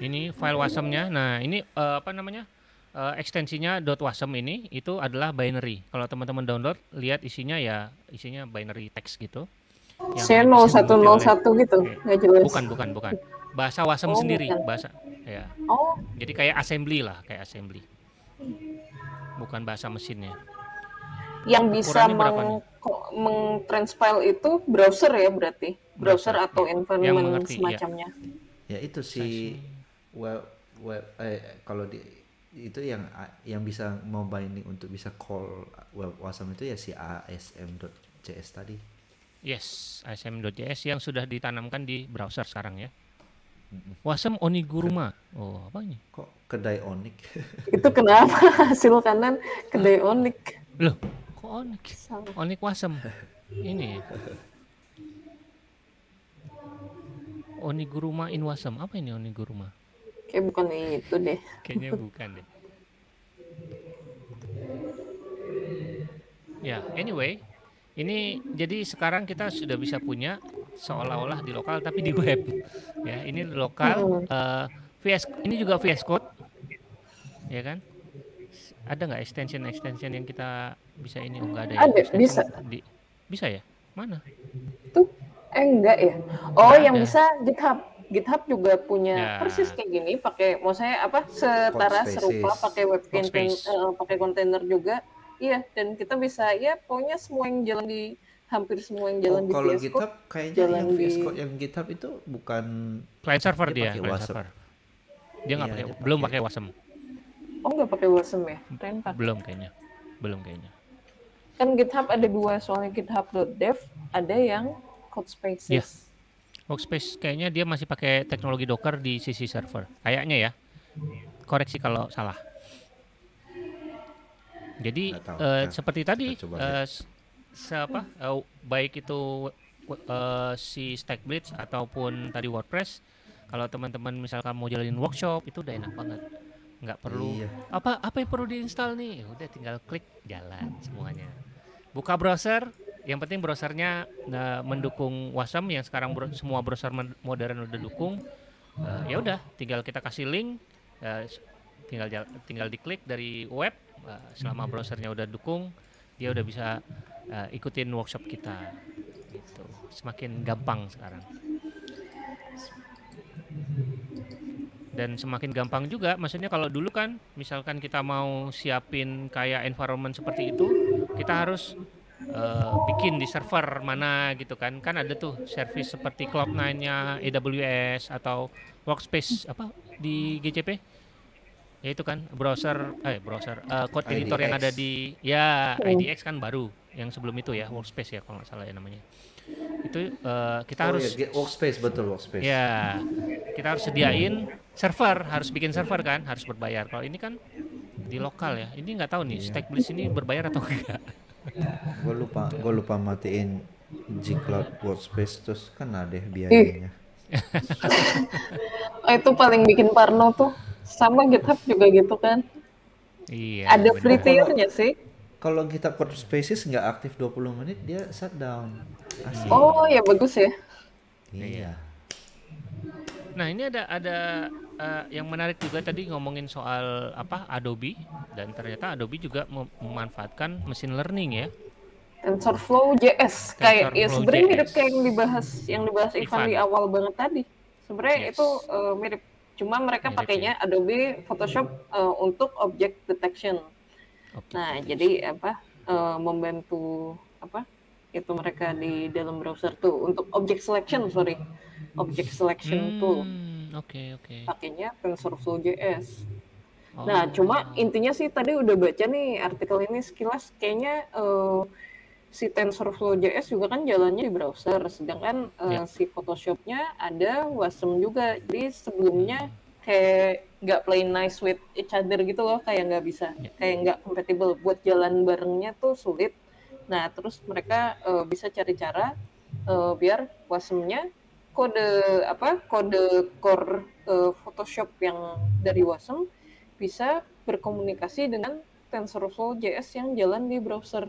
ini file wasemnya nah ini uh, apa namanya uh, ekstensinya .wasm ini itu adalah binary. Kalau teman-teman download lihat isinya ya isinya binary text gitu. Saya satu gitu, nggak jelas. Bukan, bukan, bukan. Bahasa wasm oh, sendiri, bukan. bahasa ya. Oh. Jadi kayak assembly lah, kayak assembly. Bukan bahasa mesinnya. Yang bisa meng mengtranspile itu browser ya berarti. Browser, Betul. atau ya. environment iya. semacamnya. Ya. ya itu si web, web eh, kalau di itu yang ah, yang bisa mau binding untuk bisa call web WASM itu ya si asm.js tadi. Yes, asm.js yang sudah ditanamkan di browser sekarang ya. Wasem Oniguruma. Oh, apa ini? Kok kedai onik? itu kenapa hasil kanan kedai onik? Loh, kok onik? Onik wasem. Ini ya? Oniguruma in wasem. Apa ini Oniguruma? Kayak bukan itu deh. Kayaknya bukan deh. Ya, yeah, anyway, ini jadi sekarang kita sudah bisa punya seolah-olah di lokal tapi di web. Ya, ini lokal uh, hmm. eh, VS ini juga VS Code. Ya kan? Ada nggak extension extension yang kita bisa ini enggak oh, ada ya? Ada, extension bisa. Di, bisa ya? Mana? Tuh, eh, enggak ya. Oh, enggak yang ada. bisa GitHub. GitHub juga punya ya. persis kayak gini pakai mau saya apa setara serupa pakai web eh, container uh, pakai kontainer juga iya dan kita bisa ya pokoknya semua yang jalan di hampir semua yang jalan oh, di kalau VS GitHub kayaknya jalan yang VS Code yang GitHub itu bukan client server dia, dia client server dia nggak iya, pakai belum pakai wasm oh nggak pakai wasm ya Keren pakai. belum kayaknya belum kayaknya kan GitHub ada dua soalnya GitHub.dev ada yang code spaces yes iya. Workspace kayaknya dia masih pakai teknologi Docker di sisi server. Kayaknya ya. Koreksi kalau salah. Jadi uh, nah, seperti tadi uh, uh, baik itu uh, si Stackbridge ataupun tadi WordPress kalau teman-teman misalkan mau jalanin workshop itu udah enak banget nggak perlu iya. apa apa yang perlu diinstal nih ya udah tinggal klik jalan semuanya buka browser yang penting browsernya uh, eh, mendukung WASM yang sekarang bro semua browser modern udah dukung uh, ya udah tinggal kita kasih link uh, tinggal tinggal diklik dari web uh, selama browsernya udah dukung dia udah bisa uh, ikutin workshop kita gitu semakin gampang sekarang dan semakin gampang juga maksudnya kalau dulu kan misalkan kita mau siapin kayak environment seperti itu kita harus Eh, bikin di server mana gitu kan kan ada tuh service seperti Cloud9-nya AWS atau Workspace apa di GCP ya itu kan browser eh browser uh, code editor yang ada di ya oh. IDX kan baru yang sebelum itu ya Workspace ya kalau nggak salah ya namanya itu uh, kita oh, harus ya, Workspace betul Workspace ya kita harus sediain server harus bikin server kan harus berbayar kalau ini kan di lokal ya ini nggak tahu nih yeah. Stackbliss ini berbayar atau enggak gue lupa gue lupa matiin G Cloud Workspace terus kan deh ya biayanya. Oh, itu paling bikin parno tuh sama GitHub juga gitu kan? Iya. Ada free tiernya sih. Kalau GitHub Workspace nggak aktif 20 menit dia shutdown. Asyik. Oh ya bagus ya. Iya. Nah ini ada ada uh, yang menarik juga tadi ngomongin soal apa Adobe dan ternyata Adobe juga mem memanfaatkan mesin learning ya. TensorFlow JS kayak ya sebenarnya mirip kayak yang dibahas yang dibahas Ivan di awal banget tadi. Sebenarnya yes. itu uh, mirip, cuma mereka mirip, pakainya ya. Adobe Photoshop uh, untuk object detection. Object nah, jadi apa uh, membantu apa itu mereka di dalam browser tuh untuk object selection sorry object selection hmm. tool Oke, oke. Okay, Pakainya TensorFlow JS. Oh. Nah, cuma intinya sih tadi udah baca nih artikel ini sekilas kayaknya uh, si TensorFlow JS juga kan jalannya di browser, sedangkan yeah. uh, ya. si Photoshopnya ada Wasm juga. Jadi sebelumnya kayak nggak play nice with each other gitu loh, kayak nggak bisa, yeah. kayak nggak compatible buat jalan barengnya tuh sulit. Nah terus mereka uh, bisa cari cara uh, biar nya kode apa kode core uh, Photoshop yang dari Wasm bisa berkomunikasi dengan TensorFlow JS yang jalan di browser.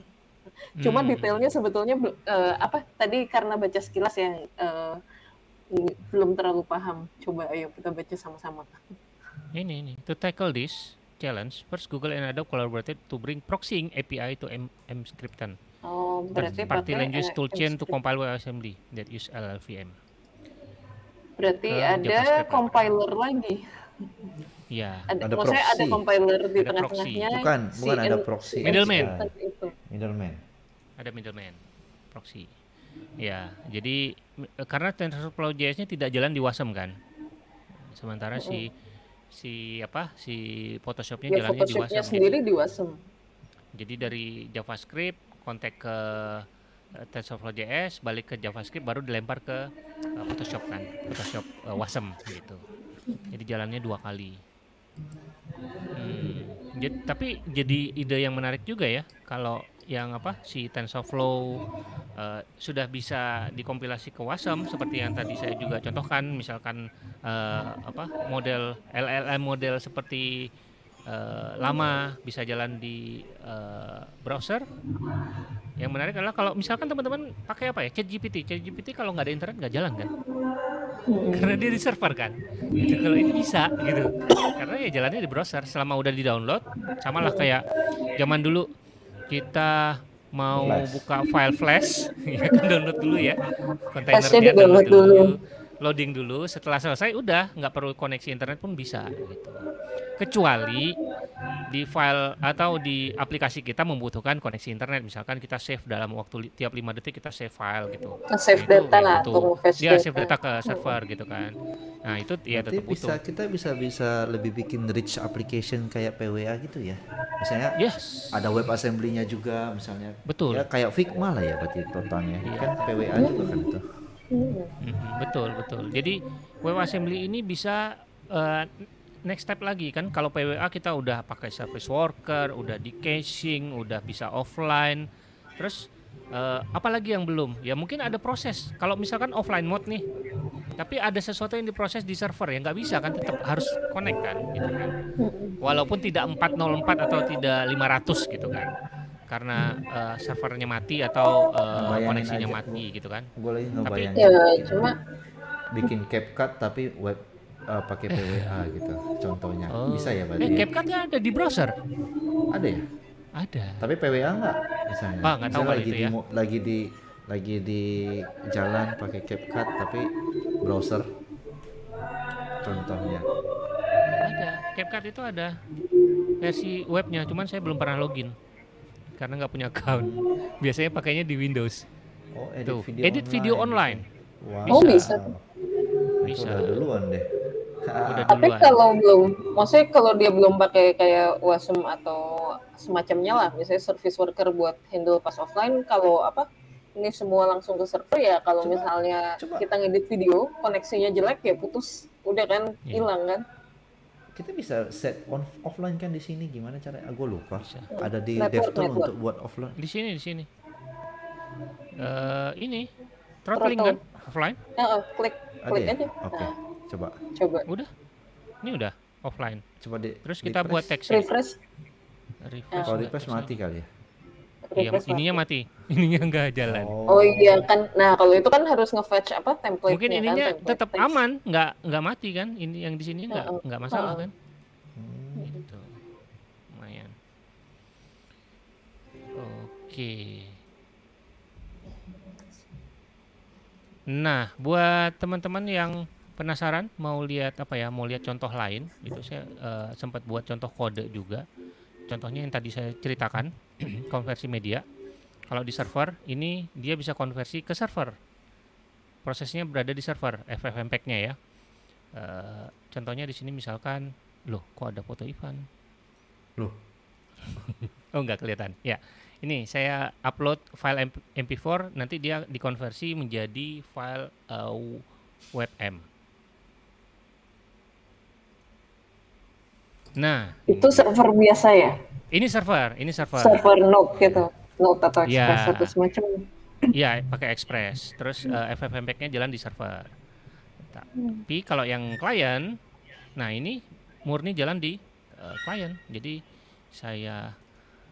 Cuma hmm. detailnya sebetulnya uh, apa tadi karena baca sekilas yang uh, belum terlalu paham. Coba ayo kita baca sama-sama. Ini ini to tackle this challenge, first Google and Adobe collaborated to bring proxying API to M MScripton. Oh, berarti party language toolchain to compile WebAssembly that use LLVM. Berarti ada compiler lagi. Iya. Ada, ada proxy. ada compiler di tengah-tengahnya. Bukan, bukan si ada proxy. Middleman. Middleman. Ada middleman. Proxy. Ya, jadi eh, karena TensorFlow JS-nya tidak jalan di WASM kan. Sementara mm -hmm. si si apa? Si Photoshop-nya ya, jalannya Photoshop di WASM. Gitu. sendiri di WASM. Jadi dari JavaScript kontak ke Eh, TensorFlow JS balik ke JavaScript baru dilempar ke uh, Photoshop kan Photoshop uh, Wasm gitu jadi jalannya dua kali hmm, jadi, tapi jadi ide yang menarik juga ya kalau yang apa si TensorFlow uh, sudah bisa dikompilasi ke Wasm seperti yang tadi saya juga contohkan misalkan uh, apa model LLM model seperti uh, lama bisa jalan di uh, browser yang menarik adalah kalau misalkan teman-teman pakai apa ya? Chat GPT, Chat GPT kalau nggak ada internet nggak jalan kan? Hmm. Karena dia di server kan. Gitu. Kalau ini bisa gitu. Karena ya jalannya di browser selama udah di-download sama lah kayak zaman dulu kita mau flash. buka file flash ya kan download dulu ya kontainer download dulu, dulu loading dulu setelah selesai udah nggak perlu koneksi internet pun bisa gitu kecuali di file atau di aplikasi kita membutuhkan koneksi internet misalkan kita save dalam waktu tiap lima detik kita save file gitu save nah, data lah gitu. dia ya, save data ke server gitu kan nah itu ya tetap butuh bisa, kita bisa bisa lebih bikin rich application kayak PWA gitu ya misalnya yes. ada web assembly-nya juga misalnya betul ya kayak Figma lah ya berarti totalnya ya. kan PWA juga kan itu hmm betul betul. Jadi web assembly ini bisa uh, next step lagi kan kalau PWA kita udah pakai service worker, udah di caching, udah bisa offline. Terus uh, apalagi yang belum? Ya mungkin ada proses. Kalau misalkan offline mode nih, tapi ada sesuatu yang diproses di server ya nggak bisa kan tetap harus connect kan gitu kan. Mhm. Walaupun tidak 404 atau tidak 500 gitu kan karena uh, servernya mati atau uh, koneksinya aja, mati gitu kan. Gue lagi ngebayangin. Tapi, ya, cuma bikin CapCut tapi web uh, pakai PWA gitu contohnya. Oh. Bisa ya berarti. Eh, CapCutnya ada di browser. Ada ya? Ada. Tapi PWA enggak misalnya. Ah, enggak tahu lagi di, ya. lagi di lagi di jalan pakai CapCut tapi browser contohnya. Ada. CapCut itu ada versi webnya, cuman saya belum pernah login karena nggak punya account. Biasanya pakainya di Windows. Oh, edit Tuh. video edit online. video online. Wow. Bisa. Oh, bisa. Bisa. udah duluan deh. Udah duluan. Tapi kalau belum, maksudnya kalau dia belum pakai kayak Wasm atau semacamnya lah, misalnya service worker buat handle pas offline, kalau apa ini semua langsung ke server ya kalau misalnya coba. kita ngedit video koneksinya jelek ya putus udah kan iya. hilang yeah. kan kita bisa set on offline kan di sini gimana cara ah, gue lupa bisa. ada di desktop DevTool untuk buat offline di sini di sini uh, ini throttling kan offline uh, ah, uh, ah, klik klik ada ya? aja oke okay. Ah. coba coba udah ini udah offline coba di terus kita di buat teks ya? refresh refresh, oh, refresh mati kali ya Iya, ininya mati. mati. Ininya nggak jalan. Oh. oh iya kan. Nah, kalau itu kan harus nge-fetch apa kan, template Mungkin ininya kan, tetap aman, nggak nggak mati kan? Ini yang di sini nggak nggak oh. masalah oh. kan? Hmm. Gitu. Lumayan. Oke. Nah, buat teman-teman yang penasaran mau lihat apa ya, mau lihat contoh lain, itu saya uh, sempat buat contoh kode juga. Contohnya yang tadi saya ceritakan konversi media. Kalau di server ini dia bisa konversi ke server. Prosesnya berada di server FFmpeg-nya ya. Uh, contohnya di sini misalkan, loh kok ada foto Ivan? Loh. oh nggak kelihatan. Ya. Ini saya upload file MP4 nanti dia dikonversi menjadi file uh, eh, WebM. Nah, itu server biasa ya? Ini server, ini server. Server Node gitu, Node atau iya. Express ya. atau semacam. Iya, pakai Express. Terus uh, eh, FFmpeg-nya jalan di server. Tapi kalau yang klien, nah ini murni jalan di uh, klien. Jadi saya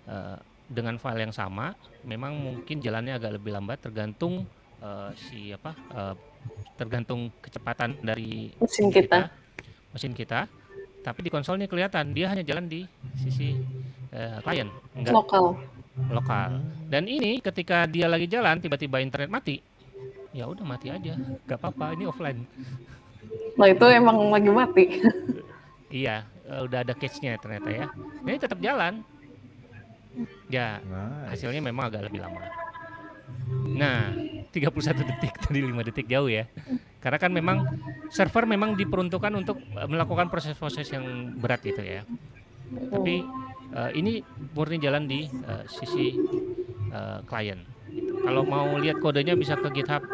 uh, dengan file yang sama, memang mungkin jalannya agak lebih lambat tergantung uh, si apa, uh, tergantung kecepatan dari mesin kita. kita, mesin kita tapi di konsolnya kelihatan dia hanya jalan di sisi uh, eh, klien enggak lokal lokal dan ini ketika dia lagi jalan tiba-tiba internet mati ya udah mati aja nggak apa-apa ini offline nah itu emang lagi mati iya eh, udah ada case-nya ternyata ya ini tetap jalan ya nice. hasilnya memang agak lebih lama nah 31 detik tadi 5 detik jauh ya karena kan memang server memang diperuntukkan untuk eh, melakukan proses-proses yang berat gitu ya. Tapi uh, ini murni jalan di uh, sisi uh, klien. Gitu. Kalau mau lihat kodenya bisa ke GitHub.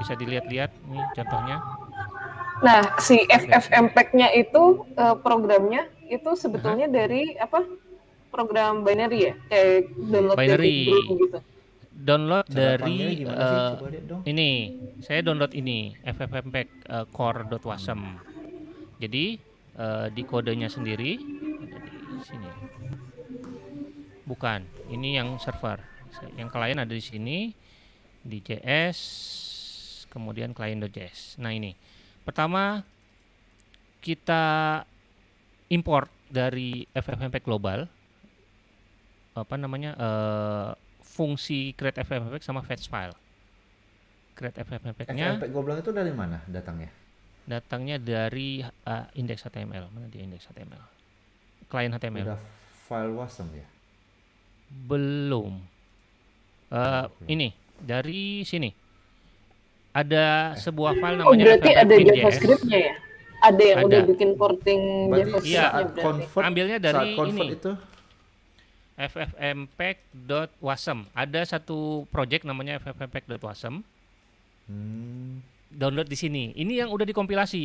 Bisa dilihat-lihat Ini contohnya. Nah, si FFmpeg-nya itu uh, programnya itu sebetulnya Aha. dari apa? Program binary ya? Kayak download binary download Cara dari uh, ini saya download ini ffmpeg uh, core.wasm jadi uh, di kodenya sendiri ada di sini bukan ini yang server yang klien ada di sini di js kemudian client.js nah ini pertama kita import dari ffmpeg global apa namanya uh, fungsi create FFmpeg sama fetch file. Create FFmpeg-nya. FFmpeg goblang itu dari mana datangnya? Datangnya dari uh, ah, indeks HTML. Mana dia indeks HTML? Client HTML. Udah file wasm ya? Belum. Uh, eh, okay. ini dari sini. Ada sebuah file oh, namanya oh, berarti ada JavaScript-nya ya? Ada yang ada. udah bikin porting JavaScriptnya nya Iya, convert, ambilnya dari saat convert ini. itu ffmpeg.wasm. Ada satu project namanya ffmpeg.wasm. Hmm. Download di sini. Ini yang udah dikompilasi.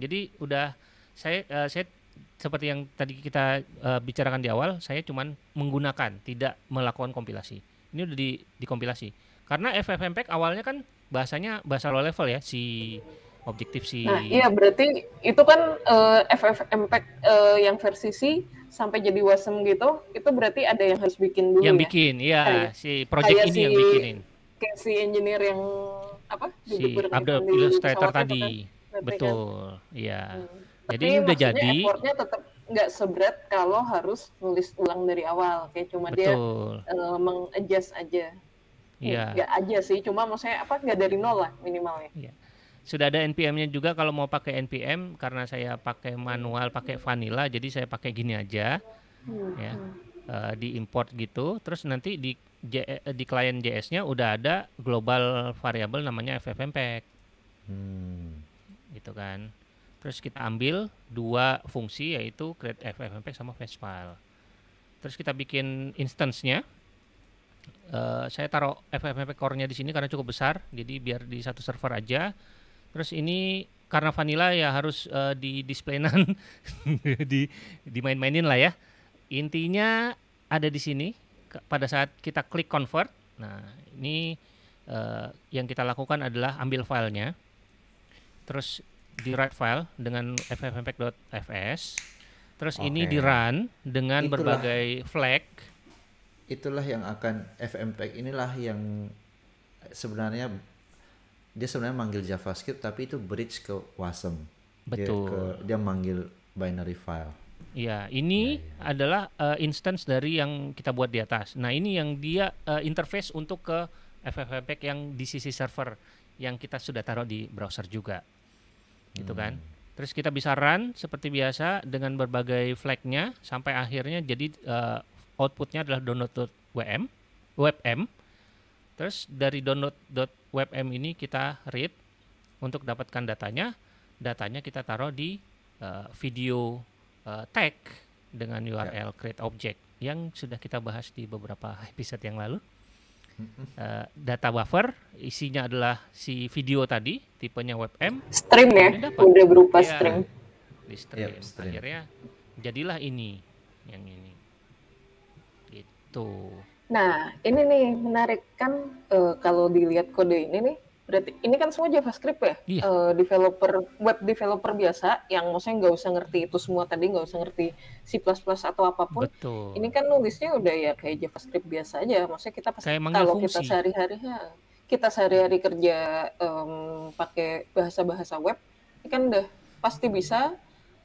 Jadi udah saya uh, saya seperti yang tadi kita uh, bicarakan di awal, saya cuman menggunakan, tidak melakukan kompilasi. Ini udah di dikompilasi. Karena ffmpeg awalnya kan bahasanya bahasa low level ya si objektif sih. Nah, iya berarti itu kan uh, eh, FF Impact uh, yang versi C sampai jadi wasem gitu, itu berarti ada yang harus bikin dulu Yang ya? bikin, iya si project ini si, yang bikinin. Kayak si engineer yang apa? Si Abdul Illustrator kan, tadi. Kan? Betul, iya. Hmm. Jadi Tapi udah jadi. Effortnya tetap nggak seberat kalau harus nulis ulang dari awal, kayak cuma Betul. dia uh, eh, mengadjust aja. Iya. Nggak aja sih, cuma maksudnya apa? Nggak dari nol lah minimalnya. Iya sudah ada NPM-nya juga kalau mau pakai NPM karena saya pakai manual pakai vanilla jadi saya pakai gini aja hmm. ya uh, eh, di import gitu terus nanti di J, eh, di klien JS-nya udah ada global variable namanya ffmpeg hmm. gitu kan terus kita ambil dua fungsi yaitu create ffmpeg sama fetch file terus kita bikin instance-nya uh, saya taruh ffmpeg core-nya di sini karena cukup besar jadi biar di satu server aja Terus ini karena vanilla ya harus uh, di displayan di dimain-mainin lah ya. Intinya ada di sini pada saat kita klik convert. Nah, ini uh, yang kita lakukan adalah ambil filenya. Terus di write file dengan ffmpeg.fs. Terus okay. ini di run dengan itulah, berbagai flag. Itulah yang akan FMPEG inilah yang sebenarnya dia sebenarnya manggil JavaScript tapi itu bridge ke WASM. Betul. Dia, ke, dia manggil binary file. Ya, ini ya, ya. ya. adalah uh, instance dari yang kita buat di atas. Nah, ini yang dia uh, interface untuk ke FFmpeg yang di sisi server yang kita sudah taruh di browser juga. Gitu kan? Hmm. Terus kita bisa run seperti biasa dengan berbagai flagnya sampai akhirnya jadi uh, outputnya adalah download.wm, webm. Terus dari download WebM ini kita read untuk dapatkan datanya. Datanya kita taruh di uh, video uh, tag dengan URL yeah. create object yang sudah kita bahas di beberapa episode yang lalu. Uh, data buffer isinya adalah si video tadi tipenya webm stream ya dapat. udah berupa ya, stream di iya, stream. Yep, stream akhirnya jadilah ini yang ini itu. Nah, ini nih menarik kan uh, kalau dilihat kode ini nih, berarti ini kan semua JavaScript ya, iya. uh, developer web developer biasa yang maksudnya nggak usah ngerti itu semua tadi nggak usah ngerti C++ atau apapun. Betul. Ini kan nulisnya udah ya kayak JavaScript biasa aja, maksudnya kita pasti kalau kita sehari-hari kita sehari-hari kerja um, pakai bahasa-bahasa web, ini kan udah pasti bisa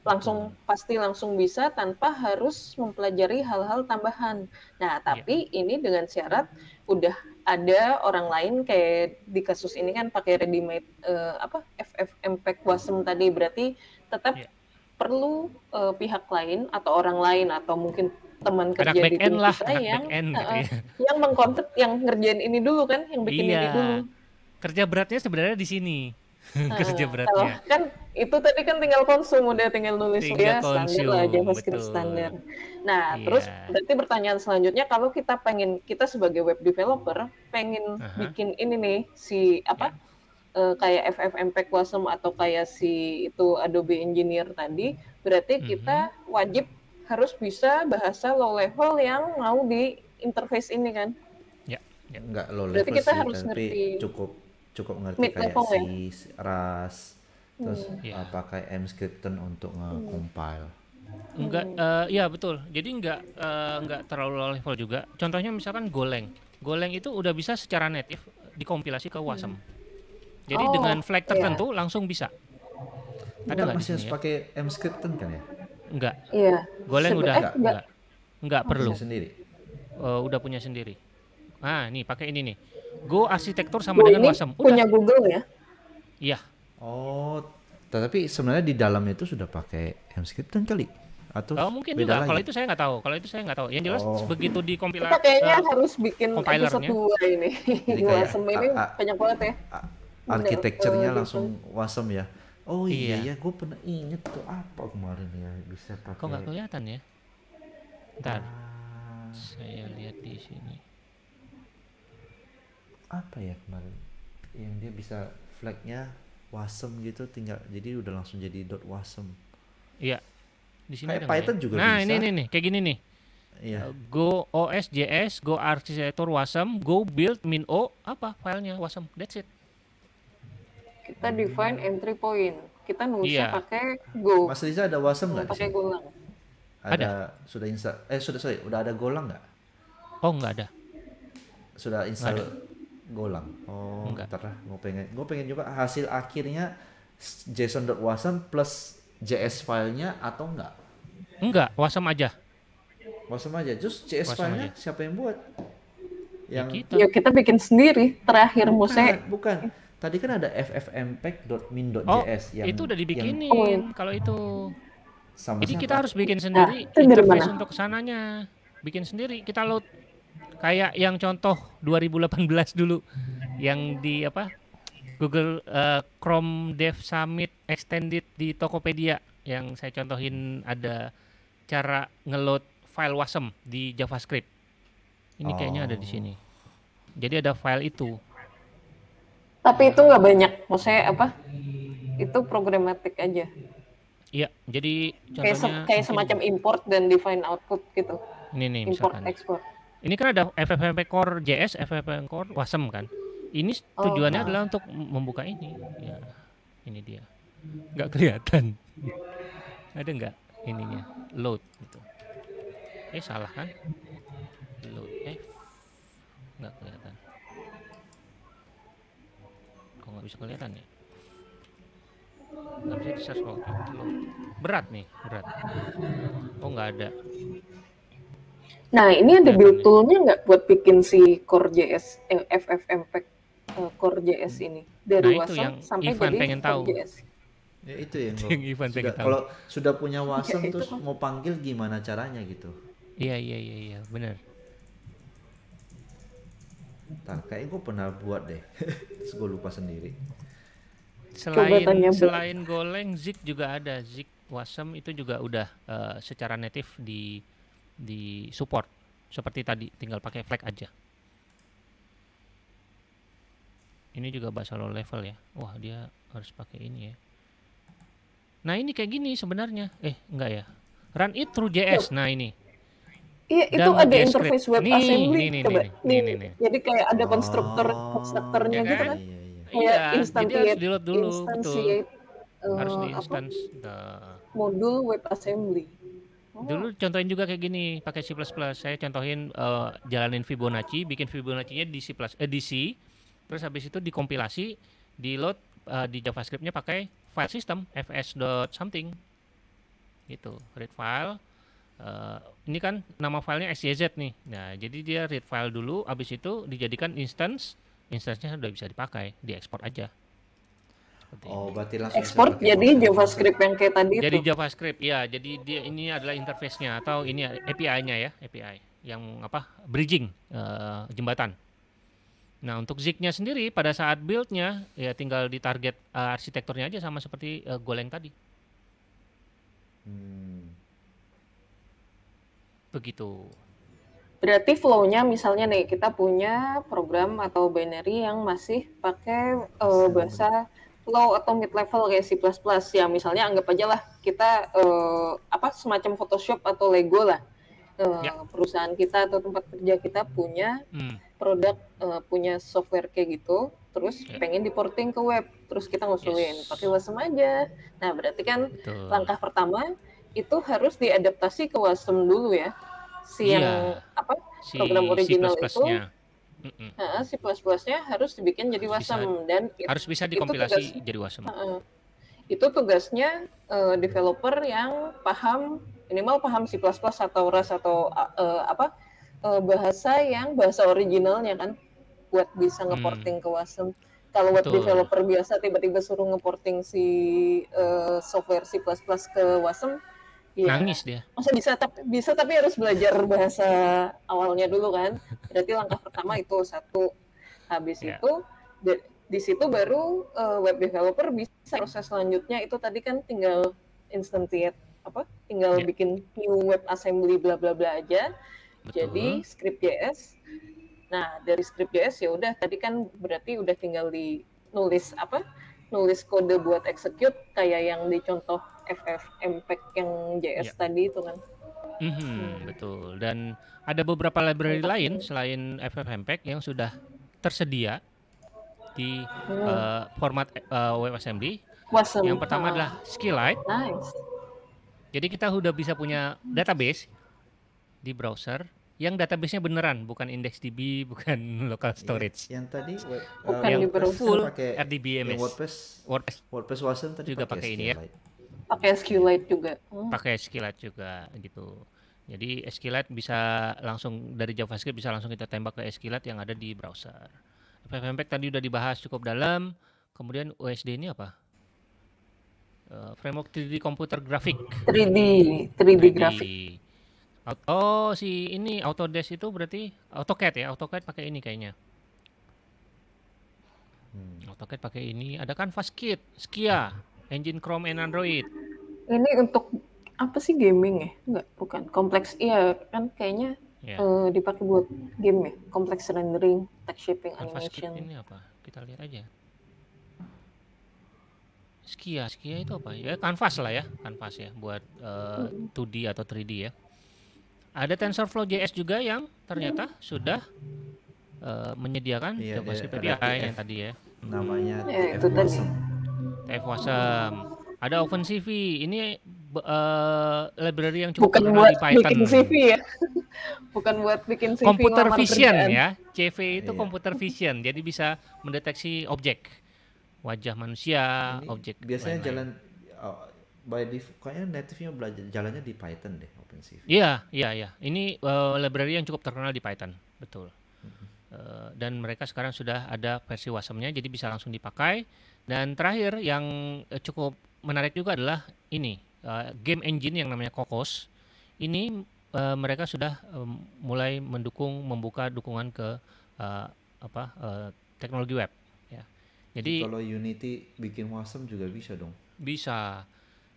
langsung hmm. pasti langsung bisa tanpa harus mempelajari hal-hal tambahan. Nah, iya. tapi yeah. ini dengan syarat udah ada orang lain kayak di kasus ini kan pakai ready made uh, eh, apa FFmpeg wasem tadi berarti tetap yeah. perlu uh, pihak lain atau orang lain atau mungkin teman kerja di tim lah, kita yang end, uh, ya. yang mengkontak yang ngerjain ini dulu kan, yang bikin yeah. ini iya. dulu. Kerja beratnya sebenarnya di sini kerja eh, beratnya. Kalau, kan itu tadi kan tinggal konsum udah tinggal nulis tinggal dia ya, konsum, standar lah JavaScript betul. standar. Nah, yeah. terus berarti pertanyaan selanjutnya kalau kita pengen kita sebagai web developer pengen uh -huh. bikin ini nih si apa yeah. Ya. uh, kayak FFmpeg Blossom atau kayak si itu Adobe Engineer tadi, berarti mm -hmm. kita wajib harus bisa bahasa low level yang mau di interface ini kan. Ya, yeah. yeah. enggak low level berarti kita sih, harus ngerti. cukup cukup ngerti Mid kayak C, ya? ras terus hmm. yeah. uh, pakai M Scripton untuk nge-compile. Enggak uh, hmm. eh, ya betul. Jadi enggak uh, eh, enggak terlalu low level juga. Contohnya misalkan Golang. Golang itu udah bisa secara native dikompilasi ke Wasm. Hmm. Jadi oh, dengan flag iya. tertentu yeah. langsung bisa. Ada nggak masih harus ya? pakai M Scripton kan ya? Enggak. Iya. Yeah. Golang udah enggak, eh, enggak. Enggak, enggak perlu. Sendiri. Uh, udah punya sendiri. Nah, nih pakai ini nih. Go arsitektur sama Go dengan wasem. Udah. Punya Google ya? Iya. Oh, tetapi sebenarnya di dalamnya itu sudah pakai dan kali atau oh, mungkin beda juga. Kalau itu saya nggak tahu. Kalau itu saya nggak tahu. Yang jelas oh. begitu di kompilasi. Kita kayaknya uh, harus bikin episode dua ini. wasem ini banyak banget ya. Arsitekturnya oh, langsung gitu. wasem ya. Oh iya, iya. iya. gue pernah inget tuh apa kemarin ya bisa pakai. Kok nggak kelihatan ya? Ntar. Ah. Saya lihat di sini apa ya kemarin yang dia bisa flagnya wasem gitu tinggal jadi udah langsung jadi dot wasem iya di sini kayak Python ya? juga nah, bisa nah ini nih kayak gini nih Iya. Eh, go OS JS, Go Architecture wasem Go Build Min O apa filenya wasem That's it. Kita define entry point. Kita nulisnya iya. pakai Go. Mas Riza ada wasem nggak? Pakai Golang. Ada, ada. Sudah install. Eh sudah sorry, udah ada Golang nggak? Oh nggak ada. Sudah install golang ulang oh enggak lah, gue pengen gue pengen coba hasil akhirnya JSON.wasm plus JS filenya atau enggak enggak wasm aja wasm aja just JS filenya siapa yang buat ya yang ya kita. ya kita bikin sendiri terakhir bukan, musik bukan tadi kan ada ffmpeg.min.js oh, yang itu udah dibikinin oh, yang... kalau itu sama jadi kita harus bikin nah, sendiri nah, interface untuk sananya bikin sendiri kita load Kayak yang contoh 2018 dulu yang di apa? Google uh, Chrome Dev Summit Extended di Tokopedia yang saya contohin ada cara ngeload file WASM di JavaScript. Ini oh. kayaknya ada di sini. Jadi ada file itu. Tapi itu nggak banyak. Maksudnya apa? Itu programmatic aja. Iya, jadi contohnya kayak, se kayak semacam import dan define output gitu. Ini nih, import misalkan. export. Ini kan ada FFmp Core JS, FFmp Core Wasm kan. Ini oh, tujuannya oh, nah. adalah untuk membuka ini. Ya, ini dia. Nggak kelihatan. ada nggak ininya? Load gitu. Eh salah kan? Load eh nggak kelihatan. Kok nggak bisa kelihatan ya? Harusnya di search load. Berat nih, berat. Oh nggak ada. Nah, ini ada iya, build iya. toolnya nggak buat bikin si Core JS eh, FFmpeg uh, Core JS ini dari nah, WASM sampai Ivan jadi pengen Core tahu. JS. Ya itu ya. Yang Ivan sudah, pengen tahu. Kalau sudah punya ya, WASM ya, terus kan. mau panggil gimana caranya gitu? Iya iya iya iya benar. Entar, kayaknya gue pernah buat deh, gue lupa sendiri. Selain selain goleng, Zik juga ada. Zik Wasem itu juga udah uh, secara native di di support seperti tadi tinggal pakai flag aja ini juga bahasa low level ya wah dia harus pakai ini ya nah ini kayak gini sebenarnya eh enggak ya run it through JS nah ini Iya itu Dan ada interface web nih, assembly nih, nih, Nih, nih, nih, nih. Jadi kayak ada konstruktor oh, konstruktornya ya kan? gitu kan. kan? Iya, iya, iya. Kayak iya, instansi harus dulu, eh, di instance modul web assembly. Oh. Dulu contohin juga kayak gini, pakai C++. Saya contohin uh, jalanin Fibonacci, bikin Fibonacci-nya di C++, eh, di C. Terus habis itu dikompilasi, di load uh, eh, di JavaScript-nya pakai file system fs something. Gitu, read file. Uh, ini kan nama filenya SJZ nih. Nah, jadi dia read file dulu, habis itu dijadikan instance. Instance-nya sudah bisa dipakai, diekspor aja. Oh, berarti langsung ekspor jadi ya? JavaScript yang kayak tadi jadi itu. JavaScript, ya. Jadi dia ini adalah interface-nya atau ini API-nya ya, API yang apa? Bridging uh, jembatan. Nah, untuk zig-nya sendiri pada saat build-nya ya tinggal target uh, eh, arsitekturnya aja sama seperti uh, Golang tadi. Hmm. Begitu. Berarti flow-nya misalnya nih kita punya program atau binary yang masih pakai uh, bahasa low atau mid level kayak si plus plus ya misalnya anggap aja lah kita uh, apa semacam Photoshop atau Lego lah uh, ya. perusahaan kita atau tempat kerja kita punya hmm. produk uh, punya software kayak gitu terus ya. pengen diporting ke web terus kita ngusulin yes. pakai wasm aja nah berarti kan Betul. langkah pertama itu harus diadaptasi ke wasm dulu ya si ya. yang iya. apa si, program original si itu Mm-mm. Nah, si plus plusnya harus dibikin jadi wasem bisa, dan it, harus bisa dikompilasi tugas, jadi wasem. Uh, itu tugasnya uh, developer yang paham minimal paham si plus plus atau RAS atau uh, apa uh, bahasa yang bahasa originalnya kan buat bisa hmm. ngeporting hmm. ke wasem. Kalau buat developer biasa tiba-tiba suruh ngeporting si uh, software si plus plus ke wasem Iya. Nangis dia. Masa bisa tapi bisa tapi harus belajar bahasa awalnya dulu kan. Berarti langkah pertama itu satu. Habis yeah. itu di, di situ baru uh, web developer bisa proses selanjutnya itu tadi kan tinggal instantiate apa? Tinggal yeah. bikin new web assembly bla bla bla aja. Betul. Jadi script JS. Nah, dari script JS ya udah tadi kan berarti udah tinggal di nulis apa? nulis kode buat execute kayak yang dicontoh FF Impact yang JS yeah. tadi itu kan. Mm -hmm, hmm. Betul. Dan ada beberapa library Impact. lain selain FF Impact yang sudah tersedia di hmm. uh, format uh, WebAssembly. Wasem. Yang pertama adalah ah. Skylight Nice. Jadi kita sudah bisa punya database di browser yang databasenya beneran, bukan DB, bukan local iya, storage. Yang tadi uh, bukan eh, yang di browser full pakai RDBMS. WordPress. WordPress. WordPress tadi juga pakai ini ya pakai SQLite juga Hmm. pakai SQLite juga gitu jadi SQLite bisa langsung dari JavaScript bisa langsung kita tembak ke SQLite yang ada di browser FFmpeg tadi udah dibahas cukup dalam kemudian USD ini apa uh, framework 3D komputer grafik 3D 3D, 3D. grafik Oh si ini Autodesk itu berarti AutoCAD ya AutoCAD pakai ini kayaknya Hmm. AutoCAD pakai ini, ada kan Kit, Skia. Engine Chrome and Android. Ini untuk apa sih gaming ya? Enggak, bukan. Kompleks iya kan kayaknya yeah. Iya. uh, dipakai buat game ya. Kompleks rendering, text shaping, animation. ini apa? Kita lihat aja. Skia, Skia itu apa? Ya kanvas lah ya, kanvas ya buat uh, eh, 2D atau 3D ya. Ada TensorFlow JS juga yang ternyata iya. sudah uh, menyediakan iya, iya. JavaScript API yang tadi ya. Namanya ya, itu tadi. TF Wasem. Ada Open CV. Ini uh, library yang cukup bukan buat di Python. bikin CV ya. bukan buat bikin CV. Computer vision kerjaan. ya. CV itu yeah. computer vision. Jadi bisa mendeteksi objek. Wajah manusia, ini objek. Biasanya lain -lain. jalan oh, by kayaknya native-nya belajar jalannya di Python deh OpenCV. Iya, iya, iya. Ini uh, library yang cukup terkenal di Python, betul. Mm-hmm. Eh, dan mereka sekarang sudah ada versi wasemnya, jadi bisa langsung dipakai. Dan terakhir yang eh, cukup menarik juga adalah ini uh, game engine yang namanya Kokos. Ini uh, mereka sudah um, mulai mendukung membuka dukungan ke uh, apa uh, teknologi web. Ya. Jadi kalau Unity bikin WASM juga bisa dong. Bisa.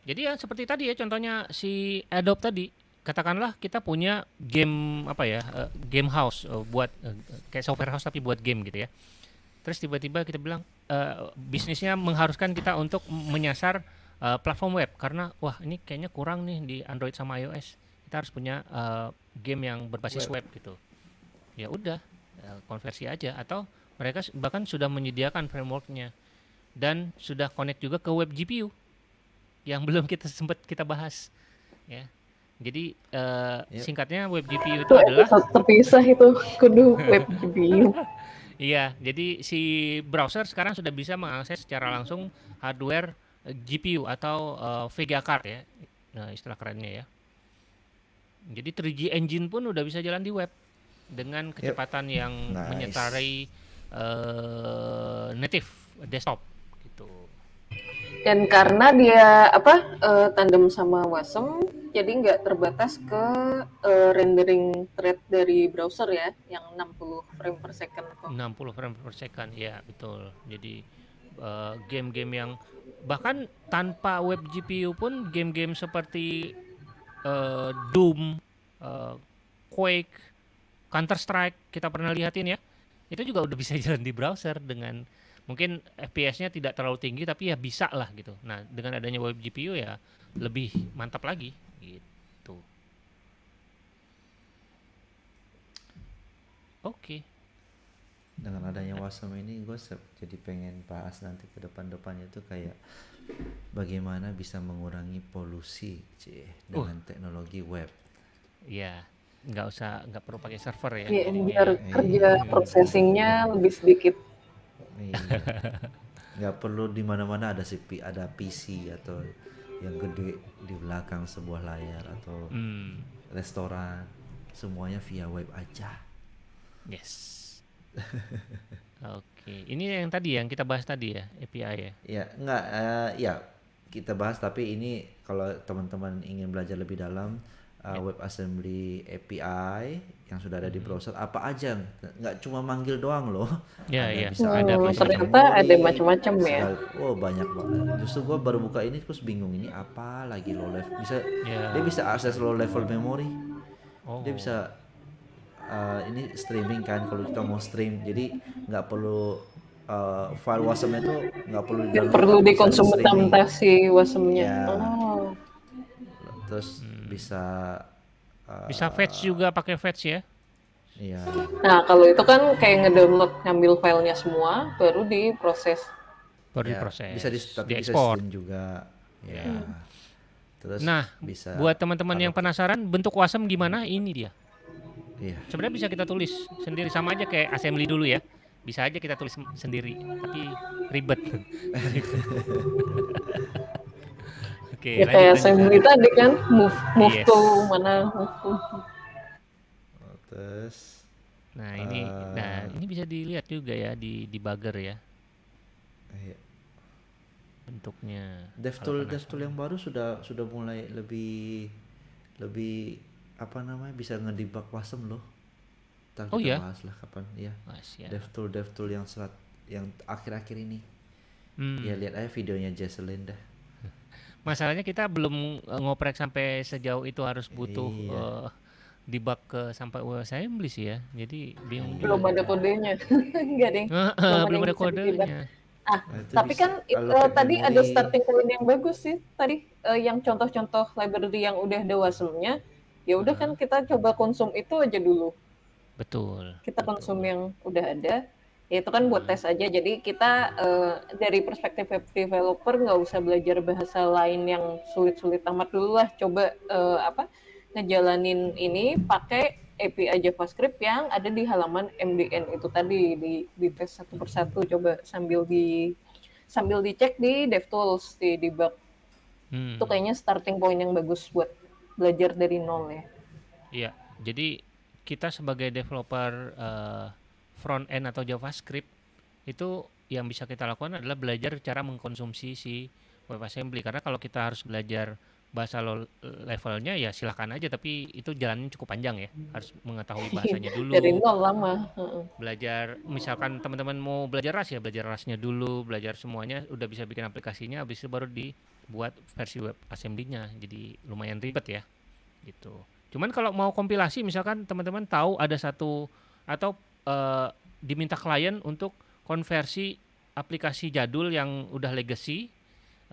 Jadi ya seperti tadi ya contohnya si Adobe tadi katakanlah kita punya game apa ya uh, game house uh, buat uh, kayak software house tapi buat game gitu ya terus tiba-tiba kita bilang uh, bisnisnya mengharuskan kita untuk menyasar uh, platform web karena wah ini kayaknya kurang nih di Android sama iOS kita harus punya uh, game yang berbasis web, web gitu ya udah konversi aja atau mereka bahkan sudah menyediakan frameworknya dan sudah connect juga ke web GPU yang belum kita sempat kita bahas ya jadi uh, yep. Iya. singkatnya web GPU itu adalah terpisah itu kudu web GPU Iya, jadi si browser sekarang sudah bisa mengakses secara langsung hardware eh, GPU atau uh, Vega card ya. Nah, istilah kerennya ya. Jadi 3G engine pun sudah bisa jalan di web dengan kecepatan yep. yang nice. menyetarai uh, eh, native desktop gitu. Dan karena dia apa uh, tandem sama Wasm jadi nggak terbatas ke uh, rendering thread dari browser ya, yang 60 frame per second. Kok. 60 frame per second, ya betul. Jadi eh, game-game uh, yang bahkan tanpa web GPU pun game-game seperti uh, Doom, uh, Quake, Counter Strike kita pernah lihatin ya, itu juga udah bisa jalan di browser dengan mungkin FPS-nya tidak terlalu tinggi tapi ya bisa lah gitu. Nah dengan adanya web GPU ya lebih mantap lagi gitu oke okay. dengan adanya wasam ini gue jadi pengen bahas nanti ke depan-depannya tuh kayak bagaimana bisa mengurangi polusi cie, dengan uh. teknologi web Iya, yeah nggak usah nggak perlu pakai server ya. Iya, iya, biar kerja iya. processingnya iya. lebih sedikit. Iya. nggak perlu di mana-mana ada si ada PC atau yang gede di belakang sebuah layar atau mm. restoran semuanya via web aja. Yes. Oke, ini yang tadi yang kita bahas tadi ya API ya? Ya nggak uh, eh, ya kita bahas tapi ini kalau teman-teman ingin belajar lebih dalam uh, ya. web assembly API yang sudah ada di hmm. browser apa aja nggak cuma manggil doang loh ya, ada ya. bisa oh, ada bisa ternyata ada macam-macam ya oh banyak banget justru gue baru buka ini terus bingung ini apa lagi low level bisa ya. dia bisa akses low level memory oh. dia bisa uh, ini streaming kan kalau kita mau stream jadi nggak perlu uh, file wasemnya tuh nggak perlu di perlu dikonsumsi wasm ya. Iya. oh. terus hmm hmm. bisa uh, bisa fetch juga pakai fetch ya iya nah kalau itu kan kayak ngedownload ngambil filenya semua baru diproses baru ya, diproses bisa di, tapi di ekspor juga ya hmm. terus nah bisa buat teman-teman yang penasaran bentuk wasem gimana ini dia iya. sebenarnya bisa kita tulis sendiri sama aja kayak assembly dulu ya bisa aja kita tulis sendiri tapi ribet Oke. Ya kayak saya beli tadi kan move move yes. to mana move to. terus. Nah ini, nah eh, ini bisa dilihat juga ya di di bugger ya. Iya. Bentuknya. dev tool yang baru sudah sudah mulai lebih lebih apa namanya bisa ngedebug wasem loh. Tentang oh iya. Bahas lah kapan iya. ya. Masya. DevTool DevTool yang serat yang akhir-akhir ini. Hmm. Ya lihat aja videonya Jesselyn dah masalahnya kita belum eh, ngoprek sampai sejauh itu harus butuh iya. uh, eh, dibak ke sampai saya beli sih ya jadi bingung iya. belum ada kodenya enggak deh belum ada kodenya ah nah, tapi bisa. kan uh, tadi ada starting point yang bagus sih tadi uh, yang contoh-contoh library yang udah ada wasmnya ya udah uh. kan kita coba konsum itu aja dulu betul kita betul. konsum yang udah ada itu kan buat hmm. tes aja jadi kita uh, dari perspektif web developer nggak usah belajar bahasa lain yang sulit-sulit amat dulu lah coba uh, apa ngejalanin ini pakai API JavaScript yang ada di halaman MDN itu tadi di di tes satu persatu coba sambil di sambil dicek di DevTools di debug hmm. itu kayaknya starting point yang bagus buat belajar dari nol ya iya jadi kita sebagai developer uh front end atau JavaScript itu yang bisa kita lakukan adalah belajar cara mengkonsumsi si WebAssembly karena kalau kita harus belajar bahasa lo levelnya ya silahkan aja tapi itu jalannya cukup panjang ya hmm. harus mengetahui bahasanya dulu dari nol lama belajar misalkan teman-teman mau belajar ras ya belajar rasnya dulu belajar semuanya udah bisa bikin aplikasinya habis itu baru dibuat versi web assembly-nya jadi lumayan ribet ya gitu cuman kalau mau kompilasi misalkan teman-teman tahu ada satu atau uh, diminta klien untuk konversi aplikasi jadul yang udah legacy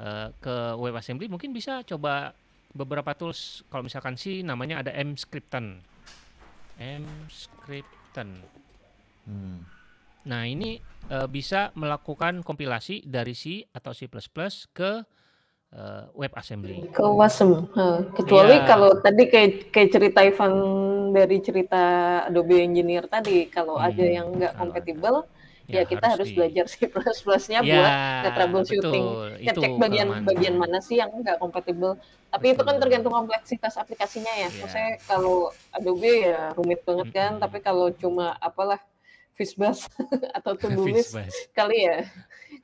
uh, ke WebAssembly mungkin bisa coba beberapa tools kalau misalkan sih namanya ada mscripten mscripten hmm. nah ini uh, bisa melakukan kompilasi dari C atau C++ ke uh, web assembly. Ke WASM. Huh. Kecuali yeah. kalau tadi kayak kayak cerita Ivan dari cerita Adobe Engineer tadi, kalau hmm. ada yang nggak kompatibel, ya, ya kita harus, harus belajar C++-nya plus iya, ya, buat troubleshooting. Kita cek bagian mana. bagian mana sih yang nggak kompatibel. Tapi betul. itu kan tergantung kompleksitas aplikasinya ya. Yeah. Maksudnya kalau Adobe ya rumit banget hmm. kan, tapi kalau cuma apalah Fishbus atau Tubulis kali ya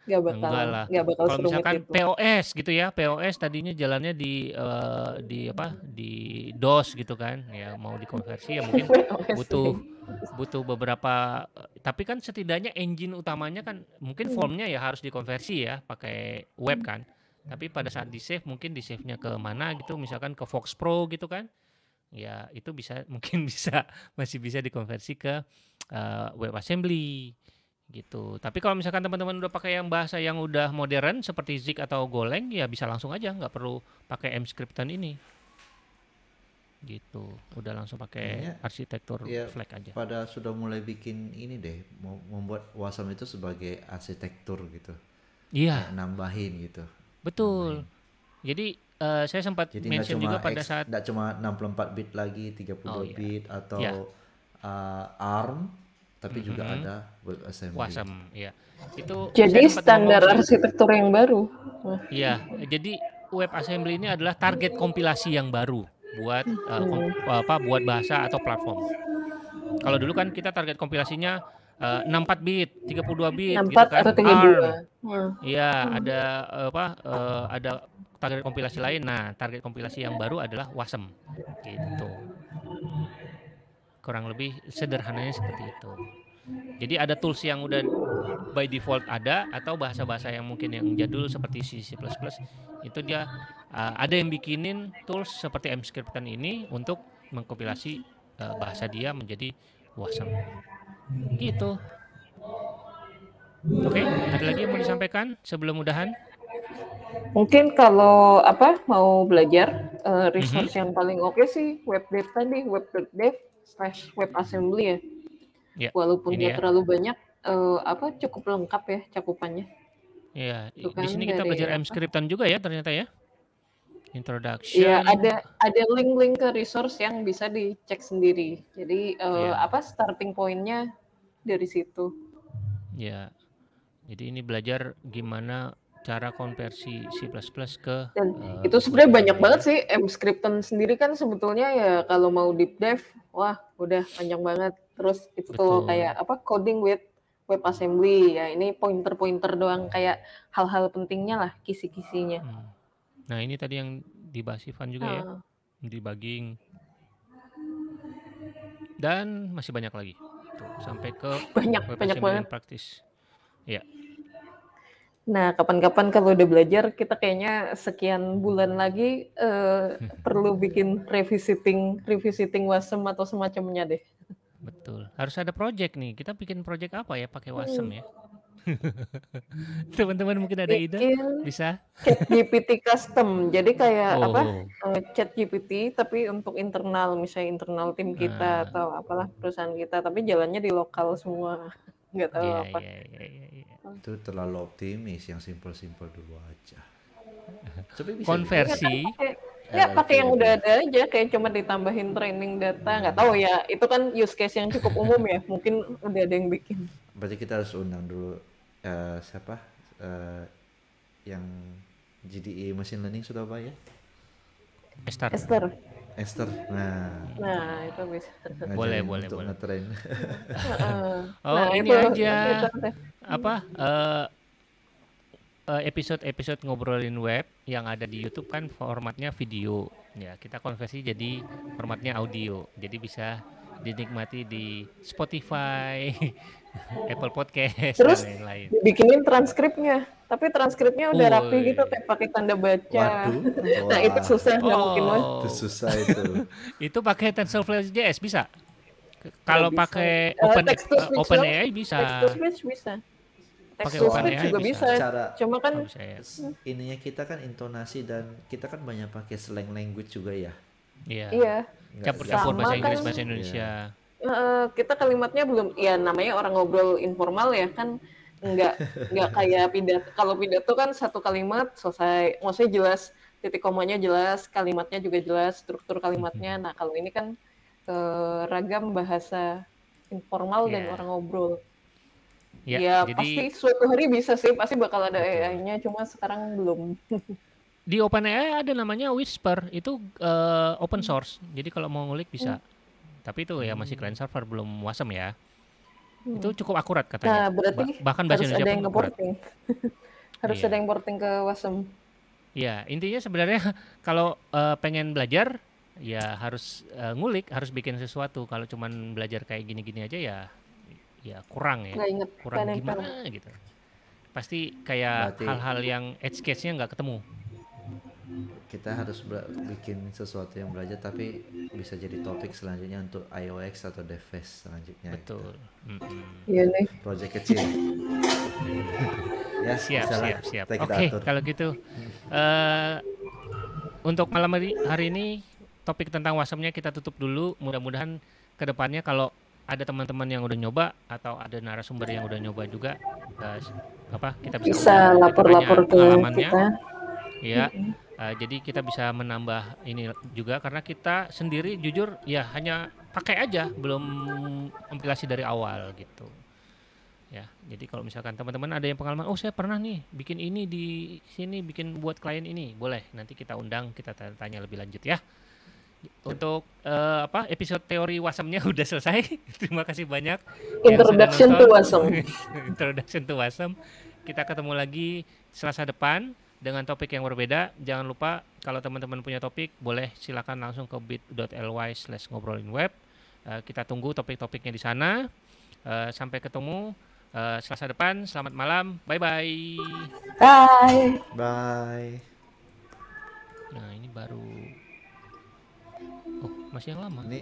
nggak bakal enggak lah. bakal kalau misalkan itu. POS gitu ya POS tadinya jalannya di uh, di apa di DOS gitu kan ya mau dikonversi ya mungkin butuh butuh beberapa eh, tapi kan setidaknya engine utamanya kan mungkin hmm. formnya ya harus dikonversi ya pakai web kan tapi pada saat di save mungkin di save nya ke mana gitu misalkan ke Fox Pro gitu kan ya itu bisa mungkin bisa masih bisa dikonversi ke uh, web assembly gitu. Tapi kalau misalkan teman-teman udah pakai yang bahasa yang udah modern seperti Zig atau Golang ya bisa langsung aja nggak perlu pakai M scriptan ini. Gitu. Udah langsung pakai ya, arsitektur ya, flag aja. Pada sudah mulai bikin ini deh, membuat wasam itu sebagai arsitektur gitu. Iya. nambahin gitu. Betul. Nambahin. Jadi uh, saya sempat Jadi mention juga pada X, saat tidak cuma 64 bit lagi, 32 oh, iya. bit atau yeah. Iya. uh, ARM tapi juga mm -hmm. ada web assembly. Wasm, ya. Itu jadi standar arsitektur yang baru. Iya, jadi web assembly ini adalah target kompilasi yang baru buat uh, apa buat bahasa atau platform. Kalau dulu kan kita target kompilasinya uh, eh, 64 bit, 32 bit 64 gitu kan. atau 32. Hmm. Iya, hmm. ada eh, apa uh, ada target kompilasi lain. Nah, target kompilasi yang baru adalah wasm gitu kurang lebih sederhananya seperti itu jadi ada tools yang udah by default ada atau bahasa-bahasa yang mungkin yang jadul seperti C++ itu dia uh, ada yang bikinin tools seperti mscripten ini untuk mengkompilasi uh, bahasa dia menjadi wasm. Gitu. Oke, okay, ada lagi yang mau disampaikan sebelum mudahan? Mungkin kalau apa mau belajar uh, resource mm -hmm. yang paling oke okay sih web dev tadi, web dev slash web assembly ya. Yeah, Walaupun dia ya. terlalu banyak uh, apa cukup lengkap ya cakupannya. Ya, yeah. di kan sini kita belajar M scriptan juga ya ternyata ya. Introduction. Iya, ada ada link-link ke resource yang bisa dicek sendiri. Jadi uh, eh, yeah. apa starting pointnya dari situ. Ya. Jadi ini belajar gimana cara konversi C++ ke Dan uh, itu sebenarnya banyak ya. banget sih M-scripten sendiri kan sebetulnya ya kalau mau deep dive wah udah panjang banget terus itu Betul. kayak apa coding with web assembly ya ini pointer-pointer doang iya. kayak hal-hal pentingnya lah kisi-kisinya. Hmm. Nah, ini tadi yang dibahas Ivan juga uh. ya ah. debugging dan masih banyak lagi tuh, sampai ke banyak banyak banget praktis. Ya. Nah, kapan-kapan kalau udah belajar, kita kayaknya sekian bulan lagi uh, perlu bikin revisiting, revisiting wasem atau semacamnya deh. Betul. Harus ada project nih. Kita bikin project apa ya pakai hmm. wasem hmm. ya? Teman-teman mungkin ada ide bisa chat GPT custom. Jadi kayak oh. apa? Eh, chat GPT tapi untuk internal misalnya internal tim kita nah. atau apalah perusahaan kita tapi jalannya di lokal semua nggak tahu yeah, apa. Yeah, yeah, yeah, yeah. Itu terlalu optimis yang simpel-simpel dulu aja. Tapi bisa konversi. Iya, ya pakai yang udah ada aja, kayak cuma ditambahin training data, nggak tahu ya. Itu kan use case yang cukup umum ya, mungkin udah ada yang bikin. Berarti kita harus undang dulu uh, siapa uh, yang GDE machine learning sudah apa ya Esther. Esther. Esther. Nah. Nah, itu bisa. Boleh, boleh, untuk boleh. Ngetrain. oh, nah, ini itu, aja. Ya, itu. Apa? Uh, episode-episode ngobrolin web yang ada di YouTube kan formatnya video. Ya, kita konversi jadi formatnya audio. Jadi bisa dinikmati di Spotify, Apple Podcast terus dan lain-lain. bikinin transkripnya tapi transkripnya udah Uy. rapi gitu kayak pakai tanda baca Waduh. nah itu susah nggak oh. mungkin man. itu susah itu itu pakai TensorFlow JS bisa kalau pakai uh, Open uh, eh, OpenAI bisa text to bisa juga bisa, bisa. Cara, cuma kan ya. ininya kita kan intonasi dan kita kan banyak pakai slang language juga ya iya iya campur-campur bahasa Inggris kan. bahasa Indonesia yeah kita kalimatnya belum ya namanya orang ngobrol informal ya kan nggak nggak kayak pidato kalau pidato kan satu kalimat selesai maksudnya jelas titik komanya jelas kalimatnya juga jelas struktur kalimatnya mm-hmm. nah kalau ini kan uh, ragam bahasa informal yeah. dan iya. orang ngobrol ya, ya jadi... pasti suatu hari bisa sih pasti bakal ada AI-nya cuma sekarang belum di OpenAI ada namanya Whisper itu uh, open hmm. source jadi kalau mau ngulik bisa hmm tapi itu ya masih client hmm. server belum wasem ya hmm. itu cukup akurat katanya nah, ba bahkan bahasa Indonesia ada yang pun harus yeah. ada yang porting ke wasem ya intinya sebenarnya kalau uh, pengen belajar ya harus uh, ngulik harus bikin sesuatu kalau cuman belajar kayak gini-gini aja ya ya kurang ya inget. kurang Panen gimana gitu pasti kayak hal-hal yang edge case-nya nggak ketemu kita hmm. harus bikin sesuatu yang belajar tapi bisa jadi topik selanjutnya untuk IOX atau DevFest selanjutnya. Gitu. Betul. Iya gitu. Mm-hmm. project kecil. ya, siap, misalnya, siap, siap. Oke, okay, kalau gitu uh, untuk malam hari, hari ini topik tentang wasamnya kita tutup dulu. Mudah-mudahan kedepannya kalau ada teman-teman yang udah nyoba atau ada narasumber yang udah nyoba juga uh, apa kita bisa, lapor-lapor ke kita. Ya. Mm -hmm Uh, jadi kita bisa menambah ini juga karena kita sendiri jujur ya hanya pakai aja belum kompilasi dari awal gitu. Ya, jadi kalau misalkan teman-teman ada yang pengalaman, oh saya pernah nih bikin ini di sini, bikin buat klien ini, boleh nanti kita undang kita tanya lebih lanjut ya. Untuk uh, apa episode teori Wasemnya udah selesai. Terima kasih banyak. Introduction to Wasem. Introduction to Wasem. Kita ketemu lagi Selasa depan dengan topik yang berbeda. Jangan lupa kalau teman-teman punya topik boleh silakan langsung ke bit.ly slash ngobrolin web. Uh, kita tunggu topik-topiknya di sana. Uh, sampai ketemu uh, Selasa depan. Selamat malam. Bye bye. Bye. Bye. Nah ini baru. Oh masih yang lama. Ini.